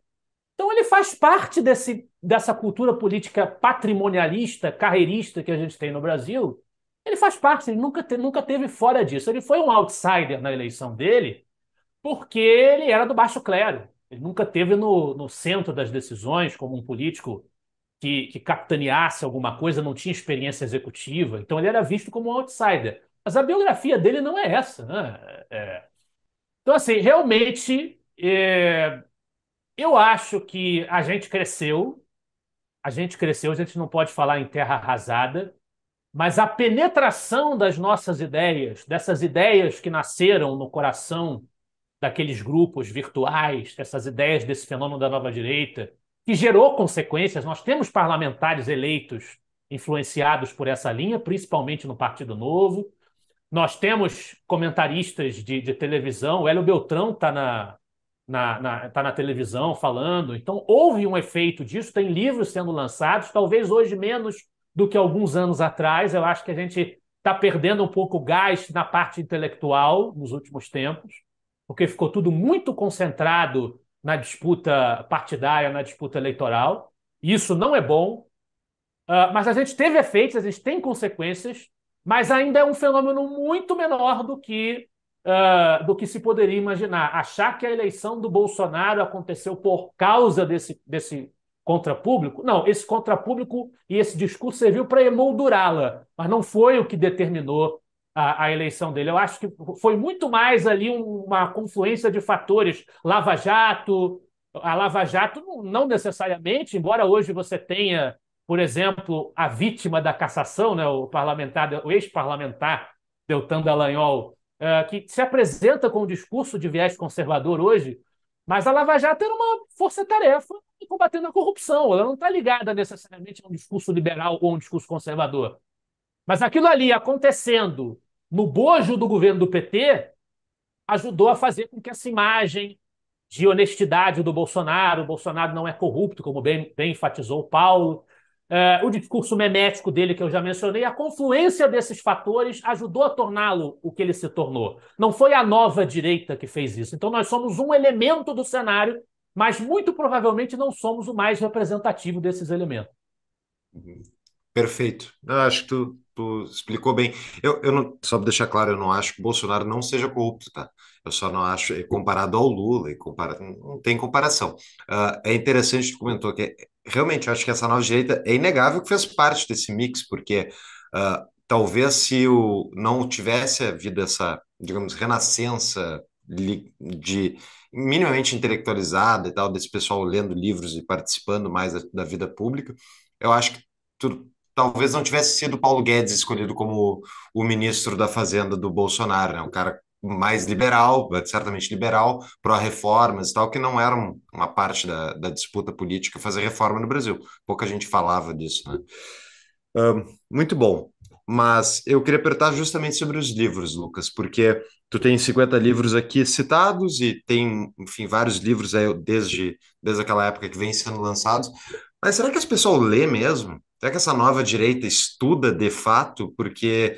então ele faz parte desse, dessa cultura política patrimonialista, carreirista que a gente tem no Brasil. Ele faz parte, ele nunca, te, nunca teve fora disso. Ele foi um outsider na eleição dele, porque ele era do baixo clero. Ele nunca teve no, no centro das decisões como um político que, que capitaneasse alguma coisa, não tinha experiência executiva. Então ele era visto como um outsider. Mas a biografia dele não é essa. Né? É. é. Então, assim, realmente. É eu acho que a gente cresceu, a gente cresceu, a gente não pode falar em terra arrasada, mas a penetração das nossas ideias, dessas ideias que nasceram no coração daqueles grupos virtuais, essas ideias desse fenômeno da nova direita, que gerou consequências. Nós temos parlamentares eleitos influenciados por essa linha, principalmente no Partido Novo. Nós temos comentaristas de, de televisão, o Hélio Beltrão está na, na, na, tá na televisão falando. Então, houve um efeito disso, tem livros sendo lançados, talvez hoje menos do que alguns anos atrás. Eu acho que a gente está perdendo um pouco o gás na parte intelectual nos últimos tempos, porque ficou tudo muito concentrado na disputa partidária, na disputa eleitoral. Isso não é bom, uh, mas a gente teve efeitos, a gente tem consequências, mas ainda é um fenômeno muito menor do que uh, do que se poderia imaginar. Achar que a eleição do Bolsonaro aconteceu por causa desse, desse contrapúblico? Não, esse contrapúblico e esse discurso serviu para emoldurá-la, mas não foi o que determinou a, a, eleição dele. Eu acho que foi muito mais ali uma confluência de fatores. Lava Jato, a Lava Jato não necessariamente, embora hoje você tenha, por exemplo, a vítima da cassação, né, o parlamentar, o ex-parlamentar Deltan Dallagnol, é, que se apresenta com um discurso de viés conservador hoje, mas a Lava Jato era uma força-tarefa combatendo a corrupção. Ela não está ligada necessariamente a um discurso liberal ou um discurso conservador. Mas aquilo ali acontecendo no bojo do governo do PT ajudou a fazer com que essa imagem de honestidade do Bolsonaro, o Bolsonaro não é corrupto, como bem, bem enfatizou o Paulo, Uh, o discurso memético dele, que eu já mencionei, a confluência desses fatores ajudou a torná-lo o que ele se tornou. Não foi a nova direita que fez isso. Então, nós somos um elemento do cenário, mas muito provavelmente não somos o mais representativo desses elementos. Uhum. Perfeito. Eu acho que tu, tu explicou bem. Eu, eu não, só para deixar claro, eu não acho que Bolsonaro não seja corrupto, tá? Eu só não acho, comparado ao Lula, compara, não tem comparação. Uh, é interessante, tu comentou que é, realmente, eu acho que essa nova direita é inegável que fez parte desse mix, porque uh, talvez se o, não tivesse havido essa, digamos, renascença de, de minimamente intelectualizada e tal, desse pessoal lendo livros e participando mais da, da vida pública, eu acho que talvez não tivesse sido Paulo Guedes escolhido como o ministro da Fazenda do Bolsonaro, né? um cara mais liberal, certamente liberal, pró-reformas e tal, que não era uma parte da, da, disputa política fazer reforma no Brasil. Pouca gente falava disso, né? Um, muito bom. Mas eu queria apertar justamente sobre os livros, Lucas, porque tu tem 50 livros aqui citados e tem, enfim, vários livros aí desde, desde aquela época que vem sendo lançados. Mas será que as pessoas lê mesmo? Será que essa nova direita estuda de fato? Porque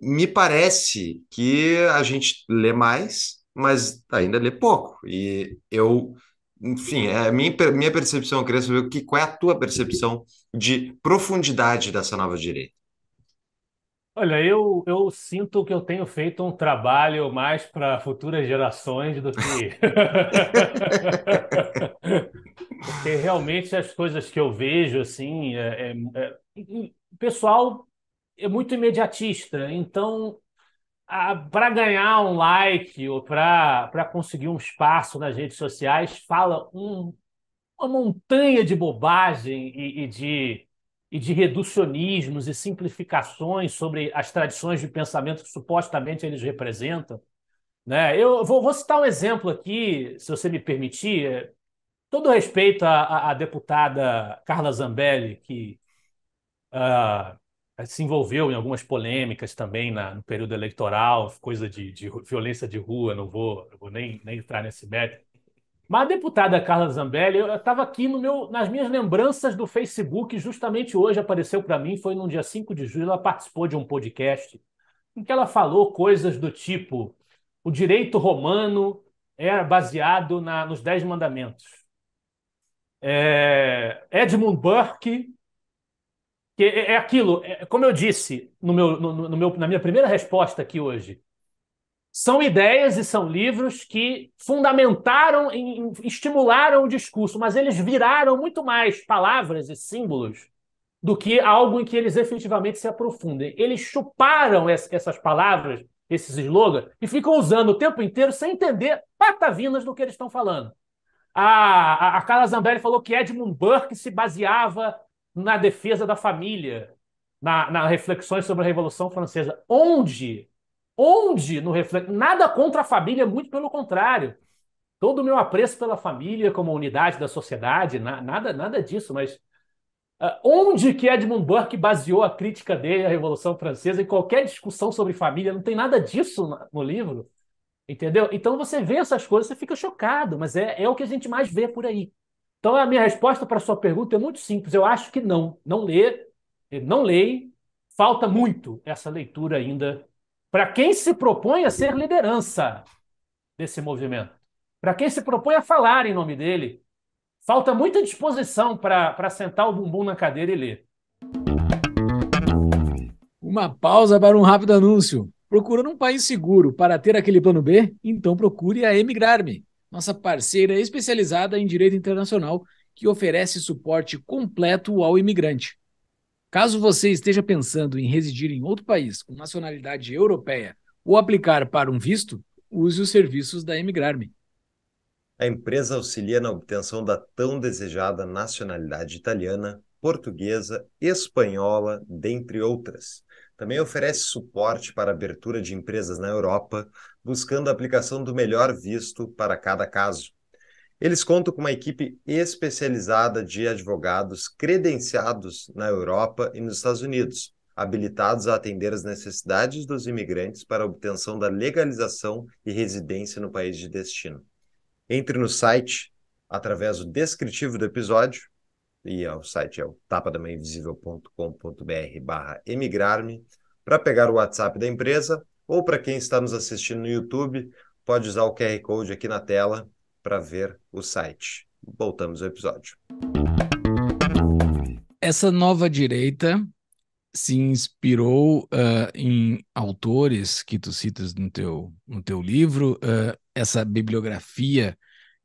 me parece que a gente lê mais, mas ainda lê pouco. E eu, enfim, é a minha, minha percepção, eu queria saber o que, qual é a tua percepção de profundidade dessa nova direita. Olha, eu, eu sinto que eu tenho feito um trabalho mais para futuras gerações do que. [LAUGHS] Porque realmente as coisas que eu vejo, assim, é, é, é, pessoal é muito imediatista. Então, para ganhar um like ou para conseguir um espaço nas redes sociais, fala um, uma montanha de bobagem e, e, de, e de reducionismos e simplificações sobre as tradições de pensamento que supostamente eles representam. Né? Eu vou, vou citar um exemplo aqui, se você me permitir. Todo respeito à, à deputada Carla Zambelli, que uh, eh, se envolveu em algumas polêmicas também na, no período eleitoral, coisa de, de, violência de rua, não vou, vou nem, nem entrar nesse método. Mas a deputada Carla Zambelli, eu estava aqui no meu, nas minhas lembranças do Facebook, justamente hoje apareceu para mim, foi no dia 5 de julho, ela participou de um podcast em que ela falou coisas do tipo: o direito romano era é baseado na, nos Dez Mandamentos. É, Edmund Burke que é, é aquilo, é, como eu disse no meu, no, no meu, na minha primeira resposta aqui hoje, são ideias e são livros que fundamentaram e estimularam o discurso, mas eles viraram muito mais palavras e símbolos do que algo em que eles efetivamente se aprofundem. Eles chuparam essas palavras, esses slogans, e ficam usando o tempo inteiro sem entender patavinas do que eles estão falando. A, a, a Carla Zambelli falou que Edmund Burke se baseava na defesa da família, na, na reflexões sobre a Revolução Francesa. Onde? Onde no reflexo? Nada contra a família, muito pelo contrário. Todo o meu apreço pela família como unidade da sociedade, na, nada, nada disso, mas Uh, onde que Edmund Burke baseou a crítica dele à Revolução Francesa em qualquer discussão sobre família? Não tem nada disso no livro, entendeu? Então você vê essas coisas, você fica chocado, mas é, é o que a gente mais vê por aí. Então, a minha resposta para a sua pergunta é muito simples. Eu acho que não. Não lê, não leio. Falta muito essa leitura ainda para quem se propõe a ser liderança desse movimento, para quem se propõe a falar em nome dele. Falta muita disposição para sentar o bumbum na cadeira e ler. Uma pausa para um rápido anúncio. Procurando um país seguro para ter aquele plano B? Então procure a emigrar-me nossa parceira especializada em direito internacional que oferece suporte completo ao imigrante. Caso você esteja pensando em residir em outro país com nacionalidade europeia ou aplicar para um visto, use os serviços da Emigrarme. A empresa auxilia na obtenção da tão desejada nacionalidade italiana, portuguesa, espanhola, dentre outras. Também oferece suporte para abertura de empresas na Europa, buscando a aplicação do melhor visto para cada caso. Eles contam com uma equipe especializada de advogados credenciados na Europa e nos Estados Unidos, habilitados a atender as necessidades dos imigrantes para a obtenção da legalização e residência no país de destino. Entre no site através do descritivo do episódio e ó, é, o site é o tapadamainvisível.com.br barra emigrar-me, para pegar o WhatsApp da empresa, ou para quem está nos assistindo no YouTube, pode usar o QR Code aqui na tela para ver o site. Voltamos ao episódio. Essa nova direita se inspirou uh, em autores que tu citas no teu, no teu livro, uh, essa bibliografia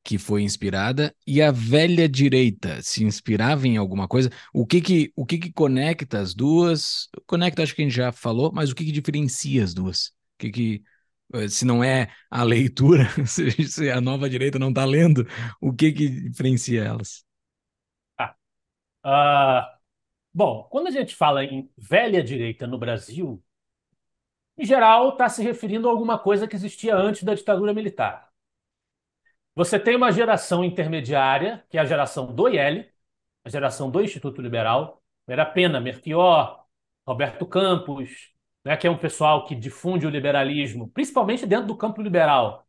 que foi inspirada e a velha direita se inspirava em alguma coisa? O que que, o que, que conecta as duas? Conecta, acho que a gente já falou, mas o que, que diferencia as duas? O que, que eh, se não é a leitura, [LAUGHS] se a nova direita não está lendo, o que que diferencia elas? Ah, uh, bom, quando a gente fala em velha direita no Brasil, em geral está se referindo a alguma coisa que existia antes da ditadura militar. Você tem uma geração intermediária, que é a geração do IL, a geração do Instituto Liberal, Era Pena, Merquior, Roberto Campos, né, que é um pessoal que difunde o liberalismo, principalmente dentro do campo liberal.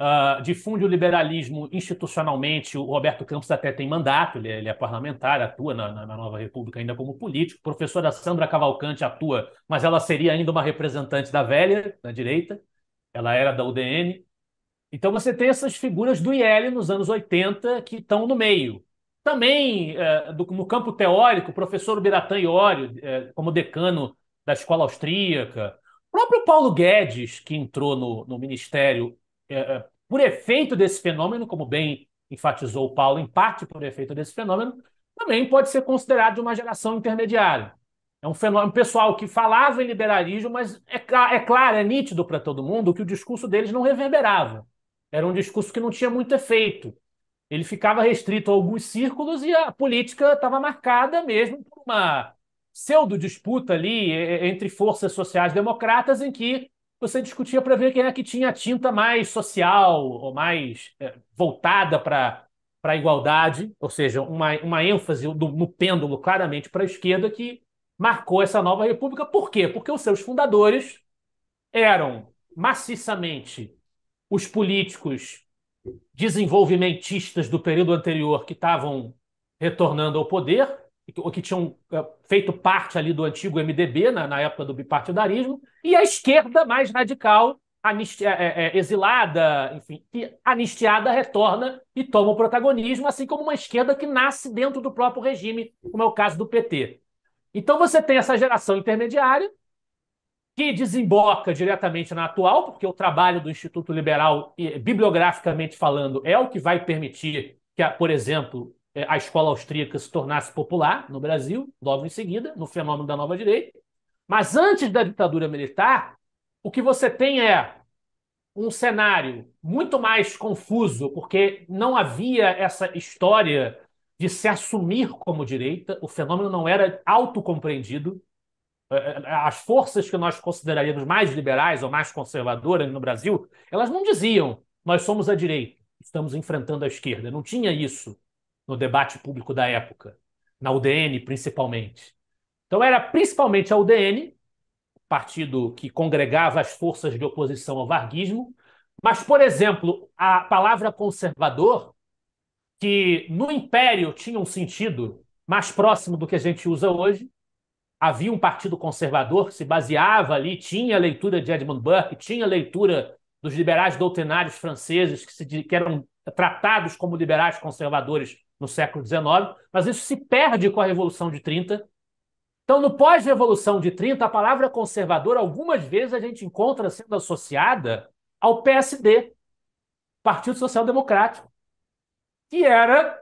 Uh, difunde o liberalismo institucionalmente. O Roberto Campos até tem mandato, ele, é, ele é parlamentar, atua na, na, Nova República ainda como político. A professora Sandra Cavalcante atua, mas ela seria ainda uma representante da velha, da direita. Ela era da UDN. Então você tem essas figuras do IL nos anos 80 que estão no meio. Também, é, do, no campo teórico, o professor Biratan Iório, é, como decano da escola austríaca, o próprio Paulo Guedes, que entrou no, no ministério é, é, por efeito desse fenômeno, como bem enfatizou o Paulo, em parte por efeito desse fenômeno, também pode ser considerado de uma geração intermediária. É um fenômeno é pessoal que falava em liberalismo, mas é, é claro, é nítido para todo mundo que o discurso deles não reverberava. Era um discurso que não tinha muito efeito. Ele ficava restrito a alguns círculos e a política estava marcada mesmo por uma pseudo-disputa ali entre forças sociais democratas em que você discutia para ver quem é que tinha a tinta mais social ou mais é, voltada para a igualdade, ou seja, uma, uma ênfase do, no pêndulo claramente para a esquerda que marcou essa nova república. Por quê? Porque os seus fundadores eram maciçamente os políticos desenvolvimentistas do período anterior que estavam retornando ao poder, ou que tinham eh, feito parte ali do antigo MDB, na, na época do bipartidarismo, e a esquerda mais radical, anistia, é, eh, é, eh, exilada, enfim, que anistiada retorna e toma o protagonismo, assim como uma esquerda que nasce dentro do próprio regime, como é o caso do PT. Então você tem essa geração intermediária, que desemboca diretamente na atual, porque o trabalho do Instituto Liberal, eh, bibliograficamente falando, é o que vai permitir que, por exemplo, eh, a escola austríaca se tornasse popular no Brasil, logo em seguida, no fenômeno da nova direita. Mas antes da ditadura militar, o que você tem é um cenário muito mais confuso, porque não havia essa história de se assumir como direita, o fenômeno não era autocompreendido. É, é, é, as forças que nós consideraríamos mais liberais ou mais conservadoras no Brasil, elas não diziam nós somos a direita, estamos enfrentando a esquerda. Não tinha isso no debate público da época, na UDN principalmente. Então era principalmente a UDN, partido que congregava as forças de oposição ao varguismo, mas, por exemplo, a palavra conservador, que no Império tinha um sentido mais próximo do que a gente usa hoje, havia um partido conservador que se baseava ali, tinha a leitura de Edmund Burke, tinha a leitura dos liberais doutrinários franceses que, se, que eram tratados como liberais conservadores no século XIX, mas isso se perde com a Revolução de 30. Então, no pós-Revolução de 30, a palavra conservador algumas vezes a gente encontra sendo associada ao PSD, Partido Social Democrático, que era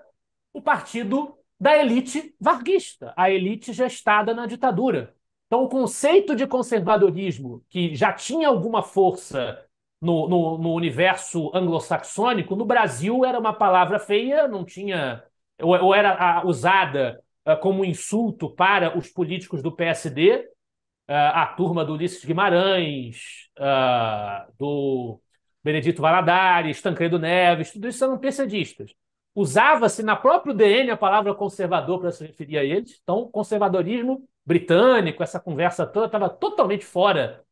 o partido da elite varguista, a elite gestada na ditadura. Então, o conceito de conservadorismo, que já tinha alguma força no, no, no universo anglo-saxônico, no Brasil era uma palavra feia, não tinha. ou, ou era a, ah, usada a, ah, como insulto para os políticos do PSD, a, ah, a turma do Ulisses Guimarães, do Benedito Valadares, Tancredo Neves, tudo isso eram PCDistas usava-se na próprio DNA a palavra conservador para se referir a eles. Então, o conservadorismo britânico, essa conversa toda estava totalmente fora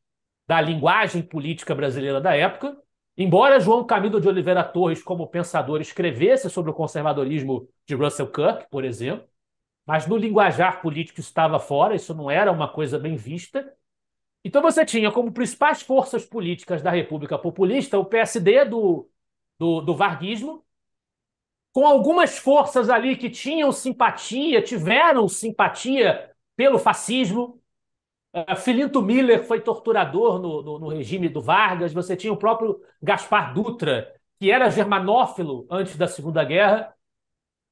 da linguagem política brasileira da época. Embora João Camilo de Oliveira Torres, como pensador, escrevesse sobre o conservadorismo de Russell Kirk, por exemplo, mas no linguajar político estava fora, isso não era uma coisa bem vista. Então você tinha como principais forças políticas da República Populista o PSD do, do, do varguismo, com algumas forças ali que tinham simpatia, tiveram simpatia pelo fascismo. Ah, Filinto Miller foi torturador no, no, no, regime do Vargas. Você tinha o próprio Gaspar Dutra, que era germanófilo antes da Segunda Guerra.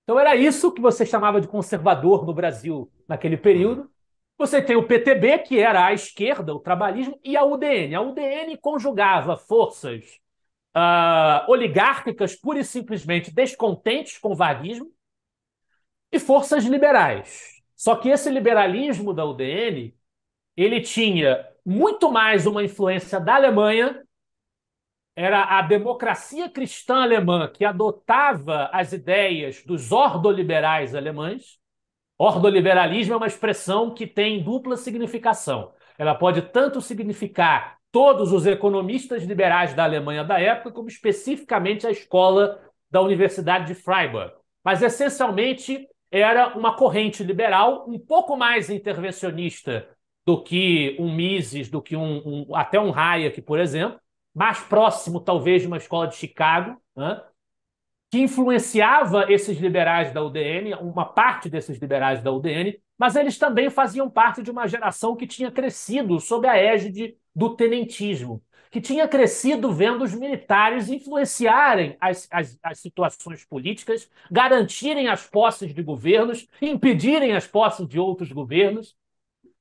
Então era isso que você chamava de conservador no Brasil naquele período. Você tem o PTB, que era a esquerda, o trabalhismo, e a UDN. A UDN conjugava forças uh, oligárquicas pura e simplesmente descontentes com o vaguismo e forças liberais. Só que esse liberalismo da UDN ele tinha muito mais uma influência da Alemanha, era a democracia cristã alemã que adotava as ideias dos ordoliberais alemães. Ordoliberalismo é uma expressão que tem dupla significação. Ela pode tanto significar todos os economistas liberais da Alemanha da época, como especificamente a escola da Universidade de Freiburg. Mas essencialmente era uma corrente liberal um pouco mais intervencionista do que um Mises, do que um, um até um Hayek, por exemplo, mais próximo talvez de uma escola de Chicago, né? que influenciava esses liberais da UDN, uma parte desses liberais da UDN, mas eles também faziam parte de uma geração que tinha crescido sob a égide do tenentismo, que tinha crescido vendo os militares influenciarem as, as, as, situações políticas, garantirem as posses de governos, impedirem as posses de outros governos.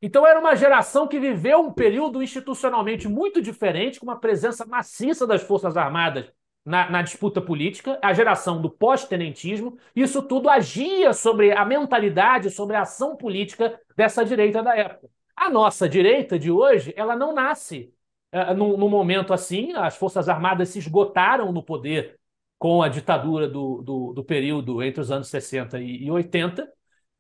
Então, era uma geração que viveu um período institucionalmente muito diferente, com uma presença maciça das Forças Armadas na, na disputa política, a geração do pós-tenentismo. Isso tudo agia sobre a mentalidade, sobre a ação política dessa direita da época. A nossa direita de hoje, ela não nasce uh, num, num momento assim. As Forças Armadas se esgotaram no poder com a ditadura do, do, do, período entre os anos 60 e, 80.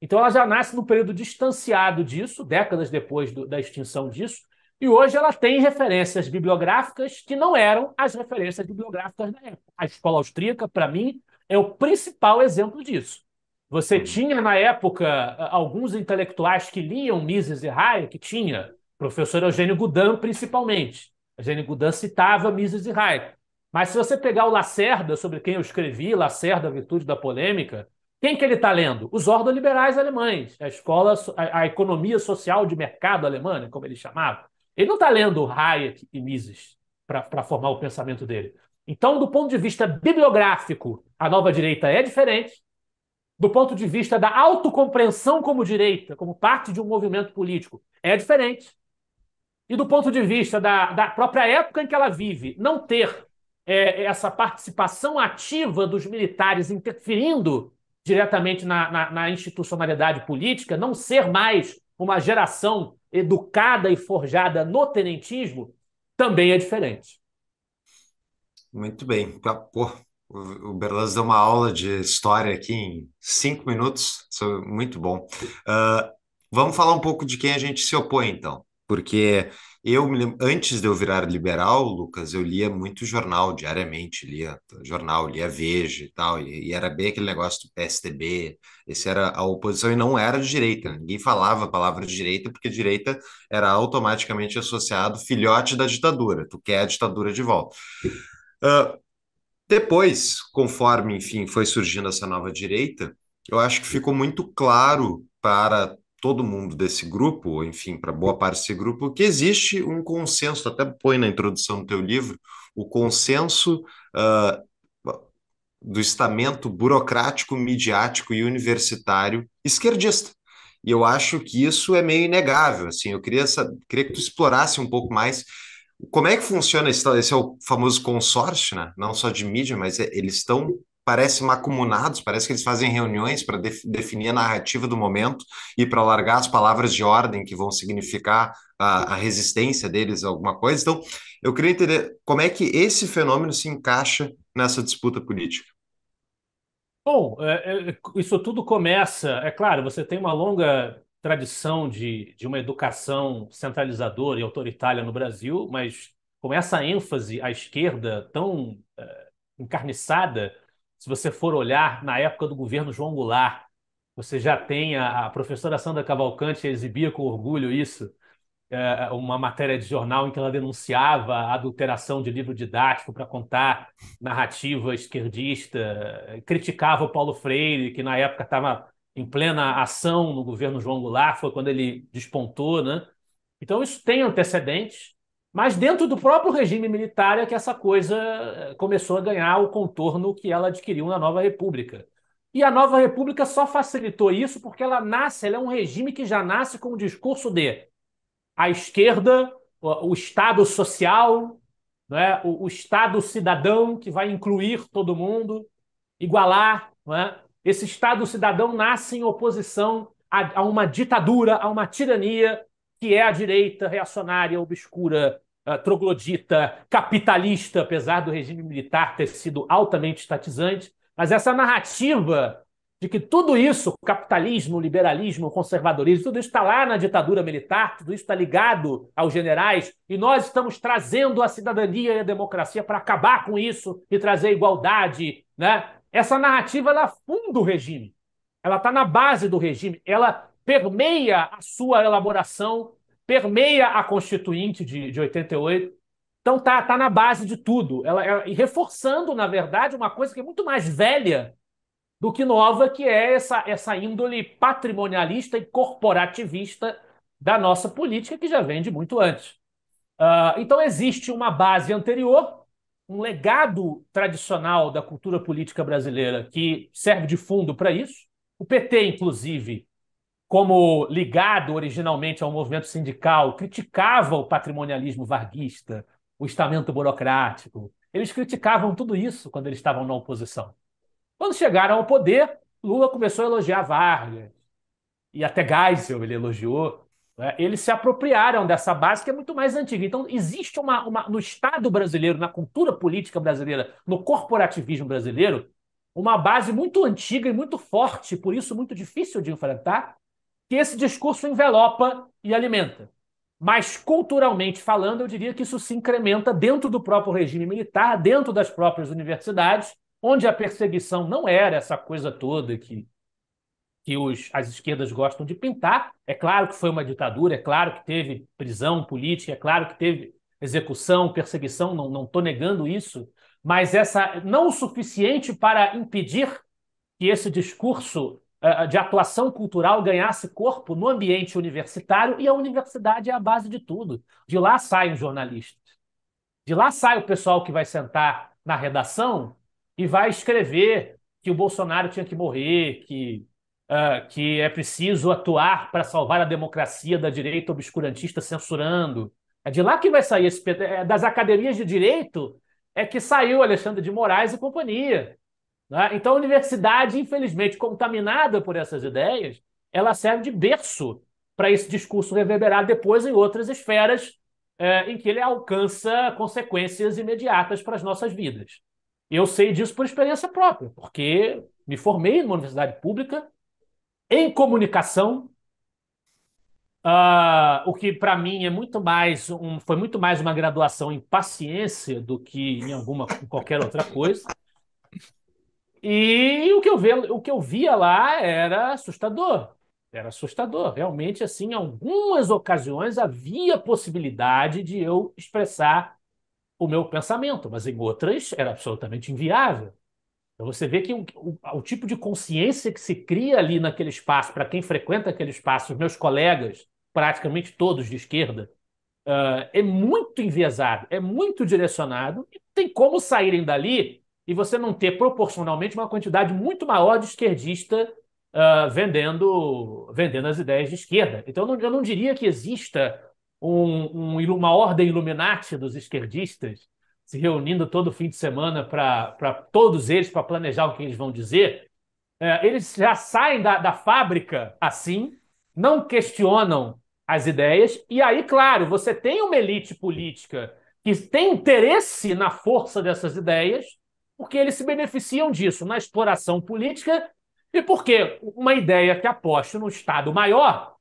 Então ela já nasce num período distanciado disso, décadas depois do, da extinção disso, e hoje ela tem referências bibliográficas que não eram as referências bibliográficas da época. A escola austríaca, para mim, é o principal exemplo disso. Você tinha, na época, alguns intelectuais que liam Mises e Hayek, tinha, professor Eugênio Goudin, principalmente. Eugênio Goudin citava Mises e Hayek. Mas se você pegar o Lacerda, sobre quem eu escrevi, Lacerda, Virtude da Polêmica, quem que ele está lendo? Os ordoliberais alemães, a escola, a, a, economia social de mercado alemã, né, como ele chamava. Ele não está lendo Hayek e Mises para formar o pensamento dele. Então, do ponto de vista bibliográfico, a nova direita é diferente, do ponto de vista da autocompreensão como direita, como parte de um movimento político, é diferente. E do ponto de vista da, da própria época em que ela vive, não ter é, essa participação ativa dos militares interferindo diretamente na, na, na institucionalidade política, não ser mais uma geração educada e forjada no tenentismo, também é diferente. Muito bem. Pô, o, o Berlanz deu uma aula de história aqui em cinco minutos, Isso é muito bom. Uh, vamos falar um pouco de quem a gente se opõe, então, porque eu, antes de eu virar liberal, Lucas, eu lia muito jornal diariamente, lia jornal, lia Veja e tal, e, e, era bem aquele negócio do PSDB, esse era a oposição e não era de direita, ninguém falava a palavra de direita, porque direita era automaticamente associado filhote da ditadura, tu quer a ditadura de volta. Uh, depois, conforme, enfim, foi surgindo essa nova direita, eu acho que ficou muito claro para todo mundo desse grupo, ou enfim, para boa parte desse grupo, que existe um consenso, até põe na introdução do teu livro, o consenso uh, do estamento burocrático, midiático e universitário esquerdista. E eu acho que isso é meio inegável, assim, eu queria, queria que tu explorasse um pouco mais como é que funciona esse, esse é o famoso consórcio, né? Não só de mídia, mas é, eles estão parece macumunados, parece que eles fazem reuniões para def definir a narrativa do momento e para largar as palavras de ordem que vão significar a, a, resistência deles a alguma coisa. Então, eu queria entender como é que esse fenômeno se encaixa nessa disputa política. Bom, é, é, isso tudo começa. É claro, você tem uma longa tradição de, de uma educação centralizadora e autoritária no Brasil, mas com essa ênfase à esquerda tão uh, encarniçada, se você for olhar na época do governo João Goulart, você já tem a, a professora Sandra Cavalcante exibia com orgulho isso, uh, uma matéria de jornal em que ela denunciava a adulteração de livro didático para contar narrativa esquerdista, eh, criticava o Paulo Freire, que na época estava em plena ação no governo João Goulart, foi quando ele despontou, né? Então isso tem antecedentes, mas dentro do próprio regime militar é que essa coisa eh, começou a ganhar o contorno que ela adquiriu na Nova República. E a Nova República só facilitou isso porque ela nasce, ela é um regime que já nasce com o discurso de a esquerda, o, Estado social, né? o, o Estado cidadão que vai incluir todo mundo, igualar, é? Esse Estado cidadão nasce em oposição a, a uma ditadura, a uma tirania, que é a direita reacionária, obscura, uh, troglodita, capitalista, apesar do regime militar ter sido altamente estatizante. Mas essa narrativa de que tudo isso, capitalismo, liberalismo, conservadorismo, tudo isso está lá na ditadura militar, tudo isso está ligado aos generais, e nós estamos trazendo a cidadania e a democracia para acabar com isso e trazer igualdade, né? Essa narrativa ela funda o regime, ela está na base do regime, ela permeia a sua elaboração, permeia a Constituinte de, de 88. Então tá, tá na base de tudo. Ela, ela, e reforçando, na verdade, uma coisa que é muito mais velha do que nova, que é essa, essa índole patrimonialista e corporativista da nossa política, que já vem de muito antes. Uh, então existe uma base anterior um legado tradicional da cultura política brasileira que serve de fundo para isso. O PT, inclusive, como ligado originalmente ao movimento sindical, criticava o patrimonialismo varguista, o estamento burocrático. Eles criticavam tudo isso quando eles estavam na oposição. Quando chegaram ao poder, Lula começou a elogiar Vargas. E até Geisel ele elogiou. Né? Eles se apropriaram dessa base que é muito mais antiga. Então, existe uma, uma, no Estado brasileiro, na cultura política brasileira, no corporativismo brasileiro, uma base muito antiga e muito forte, por isso muito difícil de enfrentar, que esse discurso envelopa e alimenta. Mas, culturalmente falando, eu diria que isso se incrementa dentro do próprio regime militar, dentro das próprias universidades, onde a perseguição não era essa coisa toda que que os, as esquerdas gostam de pintar. É claro que foi uma ditadura, é claro que teve prisão política, é claro que teve execução, perseguição, não estou negando isso, mas essa não o suficiente para impedir que esse discurso uh, de atuação cultural ganhasse corpo no ambiente universitário, e a universidade é a base de tudo. De lá saem os jornalistas. De lá sai o pessoal que vai sentar na redação e vai escrever que o Bolsonaro tinha que morrer, que uh, que é preciso atuar para salvar a democracia da direita obscurantista censurando. É de lá que vai sair esse. É das academias de direito é que saiu Alexandre de Moraes e companhia. Né? Então, a universidade, infelizmente, contaminada por essas ideias, ela serve de berço para esse discurso reverberar depois em outras esferas é, em que ele alcança consequências imediatas para as nossas vidas. Eu sei disso por experiência própria, porque me formei numa universidade pública em comunicação, uh, o que para mim é muito mais um, foi muito mais uma graduação em paciência do que em alguma qualquer outra coisa. E o que eu, ve, o que eu via lá era assustador. Era assustador. Realmente, assim, em algumas ocasiões havia possibilidade de eu expressar o meu pensamento, mas em outras era absolutamente inviável. Então, você vê que o, o, o tipo de consciência que se cria ali naquele espaço, para quem frequenta aquele espaço, os meus colegas, praticamente todos de esquerda, uh, é muito enviesado, é muito direcionado, e tem como saírem dali e você não ter proporcionalmente uma quantidade muito maior de esquerdista uh, vendendo, vendendo as ideias de esquerda. Então eu não, eu não diria que exista um, um, uma ordem Illuminati dos esquerdistas se reunindo todo fim de semana para todos eles, para planejar o que eles vão dizer, é, eles já saem da, da fábrica assim, não questionam as ideias, e aí, claro, você tem uma elite política que tem interesse na força dessas ideias, porque eles se beneficiam disso na exploração política e porque uma ideia que aposta no Estado maior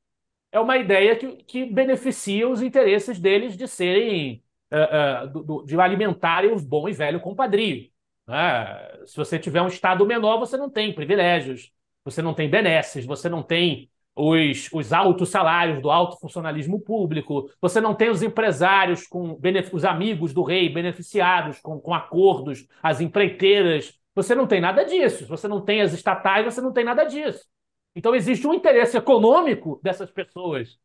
é uma ideia que, que beneficia os interesses deles de serem uh, uh, de alimentarem o bom e velho compadrio. Né? Se você tiver um Estado menor, você não tem privilégios, você não tem benesses, você não tem os, os altos salários do alto funcionalismo público, você não tem os empresários, com os amigos do rei beneficiados com, com acordos, as empreiteiras, você não tem nada disso. Você não tem as estatais, você não tem nada disso. Então existe um interesse econômico dessas pessoas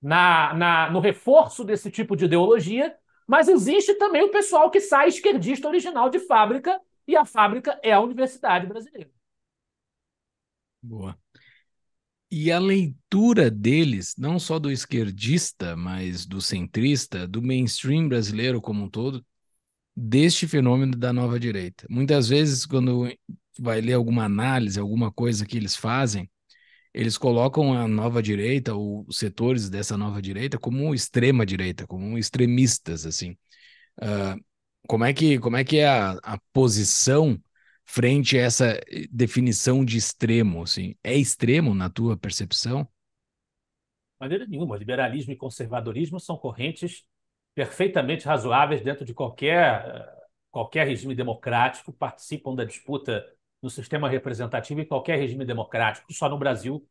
na, na, no reforço desse tipo de ideologia mas existe também o pessoal que sai esquerdista original de fábrica, e a fábrica é a Universidade Brasileira. Boa. E a leitura deles, não só do esquerdista, mas do centrista, do mainstream brasileiro como um todo, deste fenômeno da nova direita. Muitas vezes, quando vai ler alguma análise, alguma coisa que eles fazem, eles colocam a nova direita, ou setores dessa nova direita, como extrema direita, como extremistas, assim. Uh, como é que, como é, que é a, a posição frente a essa eh, definição de extremo, assim? É extremo na tua percepção? De maneira nenhuma. Liberalismo e conservadorismo são correntes perfeitamente razoáveis dentro de qualquer, eh, qualquer regime democrático, participam da disputa no sistema representativo em qualquer regime democrático, só no Brasil,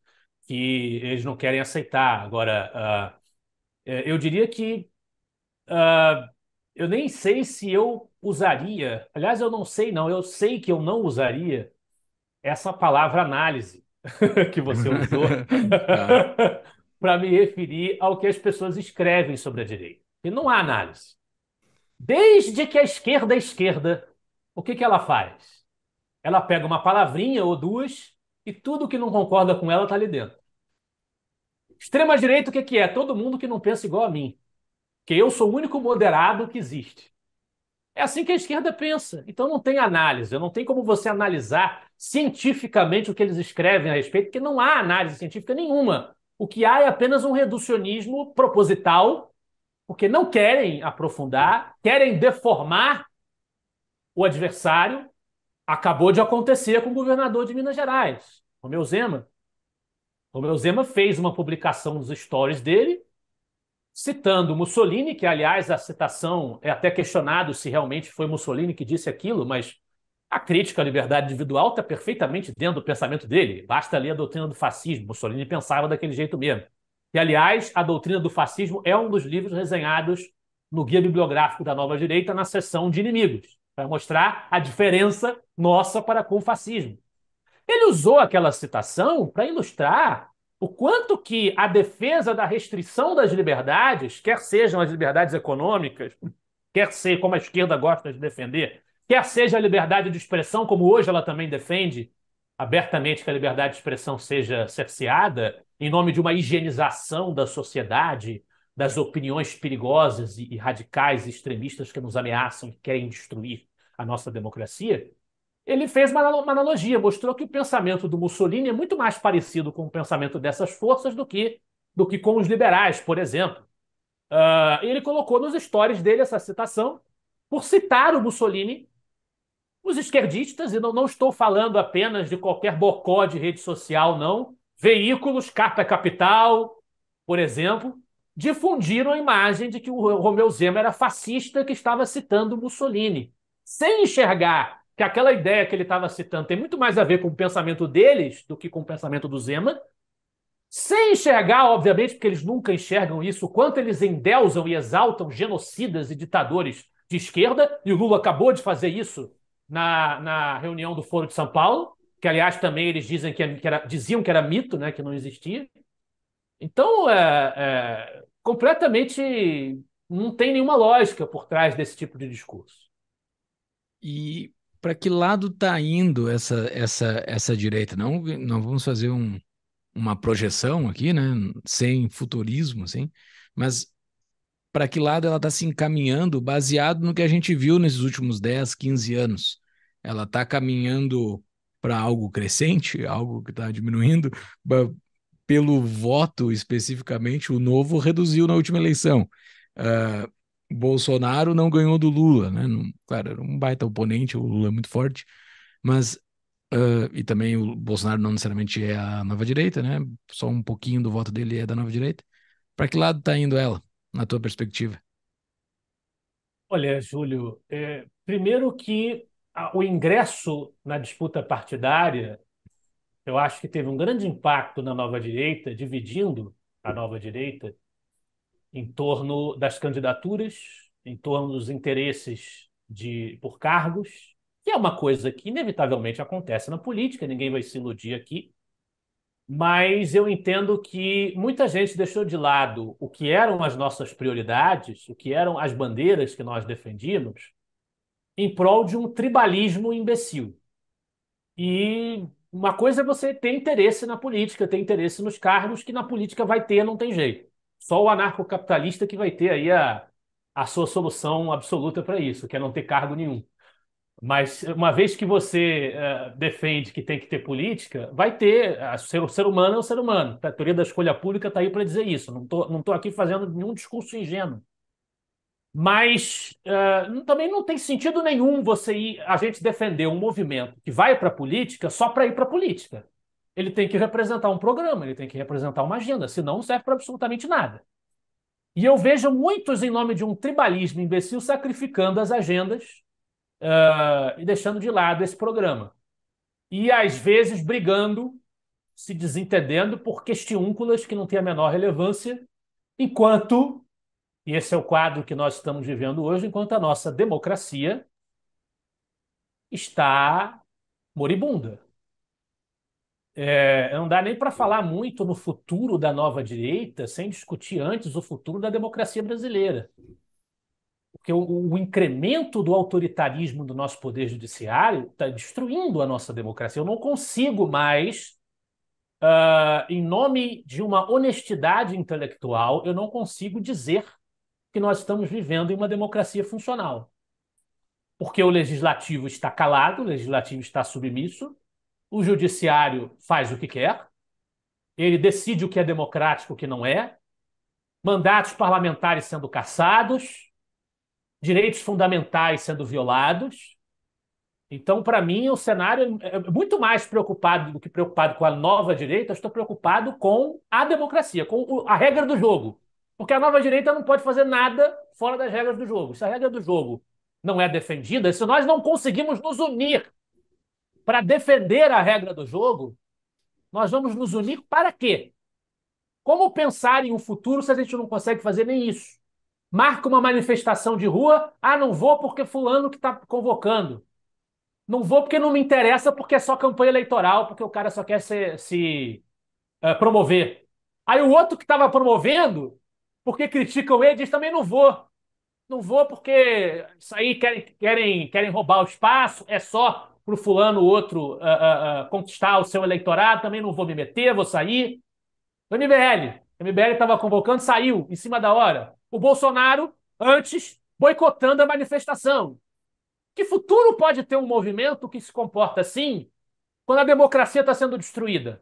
que eles não querem aceitar. Agora, uh, eu diria que uh, eu nem sei se eu usaria, aliás, eu não sei, não, eu sei que eu não usaria essa palavra análise [LAUGHS] que você usou [LAUGHS] tá. [LAUGHS] para me referir ao que as pessoas escrevem sobre a direita. E não há análise. Desde que a esquerda é esquerda, o que, que ela faz? ela pega uma palavrinha ou duas e tudo que não concorda com ela está ali dentro. Extrema direita, o que, que é? Todo mundo que não pensa igual a mim. Que eu sou o único moderado que existe. É assim que a esquerda pensa. Então não tem análise, não tem como você analisar cientificamente o que eles escrevem a respeito, porque não há análise científica nenhuma. O que há é apenas um reducionismo proposital, porque não querem aprofundar, querem deformar o adversário acabou de acontecer com o governador de Minas Gerais, Romeu Zema. Romeu Zema fez uma publicação nos stories dele, citando Mussolini, que, aliás, a citação é até questionado se realmente foi Mussolini que disse aquilo, mas a crítica à liberdade individual está perfeitamente dentro do pensamento dele. Basta ler a doutrina do fascismo. Mussolini pensava daquele jeito mesmo. E, aliás, a doutrina do fascismo é um dos livros resenhados no Guia Bibliográfico da Nova Direita na seção de inimigos para mostrar a diferença nossa para com o fascismo. Ele usou aquela citação para ilustrar o quanto que a defesa da restrição das liberdades, quer sejam as liberdades econômicas, quer ser como a esquerda gosta de defender, quer seja a liberdade de expressão, como hoje ela também defende abertamente que a liberdade de expressão seja cerceada em nome de uma higienização da sociedade, das opiniões perigosas e radicais e extremistas que nos ameaçam, e querem destruir a nossa democracia, ele fez uma, uma analogia, mostrou que o pensamento do Mussolini é muito mais parecido com o pensamento dessas forças do que, do que com os liberais, por exemplo. Uh, ele colocou nos stories dele essa citação por citar o Mussolini, os esquerdistas, e não, não estou falando apenas de qualquer bocó de rede social, não. Veículos, Carta Capital, por exemplo, difundiram a imagem de que o Romeu Zema era fascista que estava citando Mussolini sem enxergar que aquela ideia que ele estava citando tem muito mais a ver com o pensamento deles do que com o pensamento do Zema, sem enxergar, obviamente, porque eles nunca enxergam isso, quanto eles endeusam e exaltam genocidas e ditadores de esquerda, e o Lula acabou de fazer isso na, na reunião do Foro de São Paulo, que, aliás, também eles dizem que, era, diziam que era mito, né, que não existia. Então, é, é, completamente não tem nenhuma lógica por trás desse tipo de discurso. E para que lado está indo essa, essa, essa direita? Não, não vamos fazer um, uma projeção aqui, né? Sem futurismo, assim, mas para que lado ela está se encaminhando baseado no que a gente viu nesses últimos 10, 15 anos? Ela está caminhando para algo crescente, algo que está diminuindo? Pelo voto especificamente, o novo reduziu na última eleição. Uh, Bolsonaro não ganhou do Lula, né? Não, claro, era um baita oponente, o Lula é muito forte, mas uh, e também o Bolsonaro não necessariamente é a nova direita, né? Só um pouquinho do voto dele é da nova direita. Para que lado está indo ela, na tua perspectiva? Olha, Júlio, é, primeiro que a, o ingresso na disputa partidária, eu acho que teve um grande impacto na nova direita, dividindo a nova direita em torno das candidaturas, em torno dos interesses de por cargos, que é uma coisa que inevitavelmente acontece na política, ninguém vai se iludir aqui. Mas eu entendo que muita gente deixou de lado o que eram as nossas prioridades, o que eram as bandeiras que nós defendíamos, em prol de um tribalismo imbecil. E uma coisa é você ter interesse na política, ter interesse nos cargos, que na política vai ter, não tem jeito. Só o anarcocapitalista que vai ter aí a, a sua solução absoluta para isso, que é não ter cargo nenhum. Mas uma vez que você uh, defende que tem que ter política, vai ter. ser, o ser humano é o ser humano. A teoria da escolha pública está aí para dizer isso. Não estou não tô aqui fazendo nenhum discurso ingênuo. Mas uh, também não tem sentido nenhum você ir, a gente defender um movimento que vai para a política só para ir para a política ele tem que representar um programa, ele tem que representar uma agenda, senão não serve para absolutamente nada. E eu vejo muitos, em nome de um tribalismo imbecil, sacrificando as agendas uh, e deixando de lado esse programa. E, às vezes, brigando, se desentendendo por questiúnculas que não têm a menor relevância, enquanto, e esse é o quadro que nós estamos vivendo hoje, enquanto a nossa democracia está moribunda é, não dá nem para falar muito no futuro da nova direita sem discutir antes o futuro da democracia brasileira. Porque o, o incremento do autoritarismo do nosso poder judiciário está destruindo a nossa democracia. Eu não consigo mais, uh, em nome de uma honestidade intelectual, eu não consigo dizer que nós estamos vivendo em uma democracia funcional. Porque o legislativo está calado, o legislativo está submisso, o judiciário faz o que quer, ele decide o que é democrático e o que não é, mandatos parlamentares sendo cassados, direitos fundamentais sendo violados. Então, para mim, o cenário é, é muito mais preocupado do que preocupado com a nova direita, estou preocupado com a democracia, com a regra do jogo. Porque a nova direita não pode fazer nada fora das regras do jogo. Se a regra do jogo não é defendida, se nós não conseguimos nos unir para defender a regra do jogo, nós vamos nos unir para quê? Como pensar em um futuro se a gente não consegue fazer nem isso? Marca uma manifestação de rua, ah, não vou porque fulano que está convocando. Não vou porque não me interessa, porque é só campanha eleitoral, porque o cara só quer se, se eh, é, promover. Aí o outro que estava promovendo, porque criticam ele, diz também não vou. Não vou porque isso aí querem, querem, querem roubar o espaço, é só para o fulano outro uh, uh, uh, conquistar o seu eleitorado, também não vou me meter, vou sair. O MBL. O MBL estava convocando, saiu em cima da hora. O Bolsonaro, antes, boicotando a manifestação. Que futuro pode ter um movimento que se comporta assim quando a democracia está sendo destruída?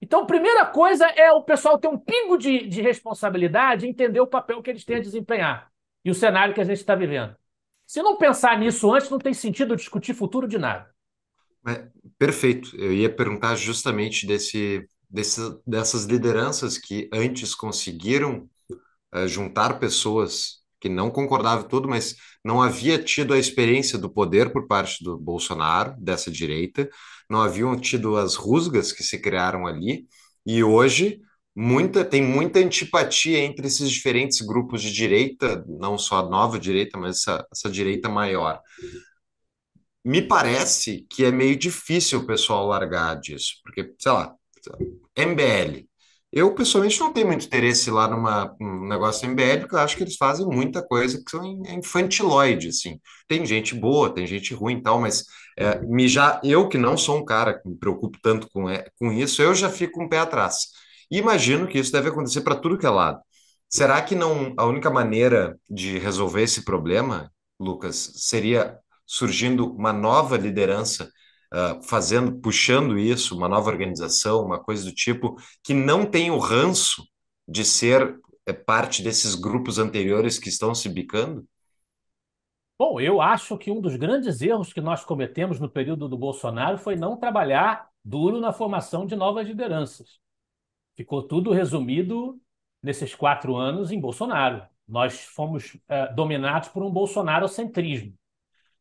Então, primeira coisa é o pessoal ter um pingo de, de responsabilidade e entender o papel que eles têm a desempenhar e o cenário que a gente está vivendo. Se não pensar nisso antes, não tem sentido discutir futuro de nada. É, perfeito. Eu ia perguntar justamente desse, desse, dessas lideranças que antes conseguiram é, juntar pessoas que não concordavam tudo, mas não havia tido a experiência do poder por parte do Bolsonaro, dessa direita, não haviam tido as rusgas que se criaram ali, e hoje muita, tem muita antipatia entre esses diferentes grupos de direita, não só a nova direita, mas essa, essa direita maior. Me parece que é meio difícil o pessoal largar disso, porque, sei lá, MBL. Eu, pessoalmente, não tenho muito interesse lá numa, num negócio MBL, porque eu acho que eles fazem muita coisa que são é infantiloide, assim. Tem gente boa, tem gente ruim e tal, mas é, me já, eu que não sou um cara que me preocupo tanto com, é, com isso, eu já fico um pé atrás e imagino que isso deve acontecer para tudo que é lado. Será que não a única maneira de resolver esse problema, Lucas, seria surgindo uma nova liderança, uh, fazendo, puxando isso, uma nova organização, uma coisa do tipo, que não tem o ranço de ser é, parte desses grupos anteriores que estão se bicando? Bom, eu acho que um dos grandes erros que nós cometemos no período do Bolsonaro foi não trabalhar duro na formação de novas lideranças. Ficou tudo resumido nesses quatro anos em Bolsonaro. Nós fomos é, dominados por um bolsonarocentrismo.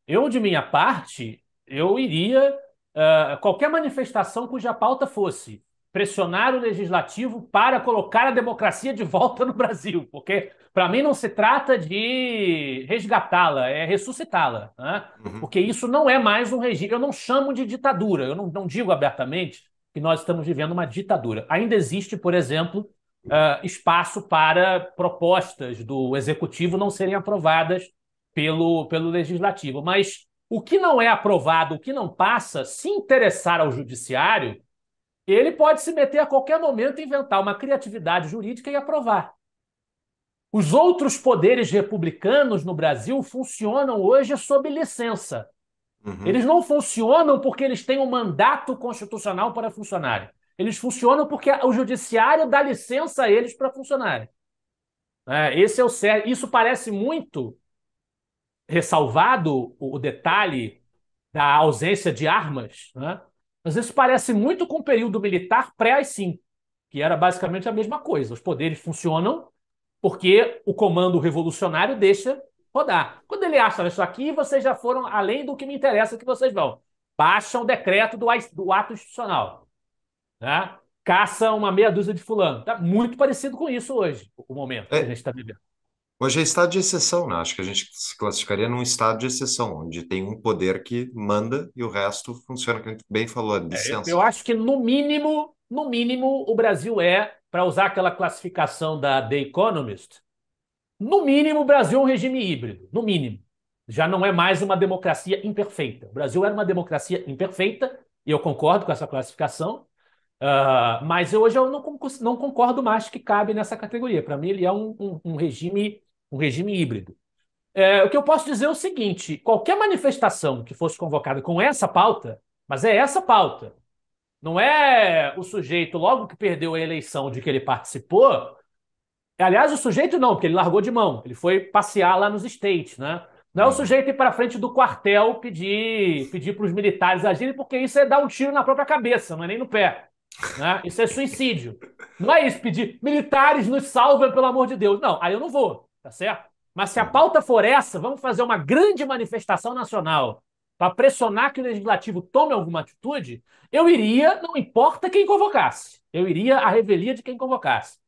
Eu, de minha parte, eu iria é, qualquer manifestação cuja pauta fosse pressionar o legislativo para colocar a democracia de volta no Brasil, porque para mim não se trata de resgatá-la, é ressuscitá-la, né? uhum. porque isso não é mais um regime. Eu não chamo de ditadura, eu não, não digo abertamente que nós estamos vivendo uma ditadura. Ainda existe, por exemplo, uh, espaço para propostas do executivo não serem aprovadas pelo, pelo legislativo. Mas o que não é aprovado, o que não passa, se interessar ao judiciário, ele pode se meter a qualquer momento e inventar uma criatividade jurídica e aprovar. Os outros poderes republicanos no Brasil funcionam hoje sob licença. Uhum. Eles não funcionam porque eles têm um mandato constitucional para funcionarem. Eles funcionam porque o judiciário dá licença a eles para funcionarem. É, esse é o certo. Isso parece muito ressalvado o detalhe da ausência de armas, né? mas isso parece muito com o período militar pré-AI-5, que era basicamente a mesma coisa. Os poderes funcionam porque o comando revolucionário deixa rodar. Quando ele acha isso aqui, vocês já foram além do que me interessa que vocês vão. Baixam o decreto do, do ato institucional. Né? Caça uma meia dúzia de fulano. Tá muito parecido com isso hoje, o momento que a é. gente está vivendo. Hoje é estado de exceção, né? Acho que a gente se classificaria num estado de exceção, onde tem um poder que manda e o resto funciona, que a gente bem falou, licença. É, eu, eu acho que, no mínimo, no mínimo, o Brasil é, para usar aquela classificação da The Economist, no mínimo, o Brasil é um regime híbrido, no mínimo. Já não é mais uma democracia imperfeita. O Brasil era uma democracia imperfeita, e eu concordo com essa classificação, uh, mas hoje eu não, não, concordo mais que cabe nessa categoria. Para mim, ele é um, um, um, regime, um regime híbrido. É, o que eu posso dizer é o seguinte: qualquer manifestação que fosse convocada com essa pauta, mas é essa pauta, não é o sujeito, logo que perdeu a eleição de que ele participou, Aliás, o sujeito não, porque ele largou de mão. Ele foi passear lá nos States, né? Não é o uhum. sujeito ir para frente do quartel pedir pedir para os militares agirem, porque isso é dar um tiro na própria cabeça, não é nem no pé. Né? Isso é suicídio. Não é isso, pedir militares nos salvem, pelo amor de Deus. Não, aí eu não vou, tá certo? Mas se a uhum. pauta for essa, vamos fazer uma grande manifestação nacional para pressionar que o legislativo tome alguma atitude, eu iria, não importa quem convocasse, eu iria à revelia de quem convocasse.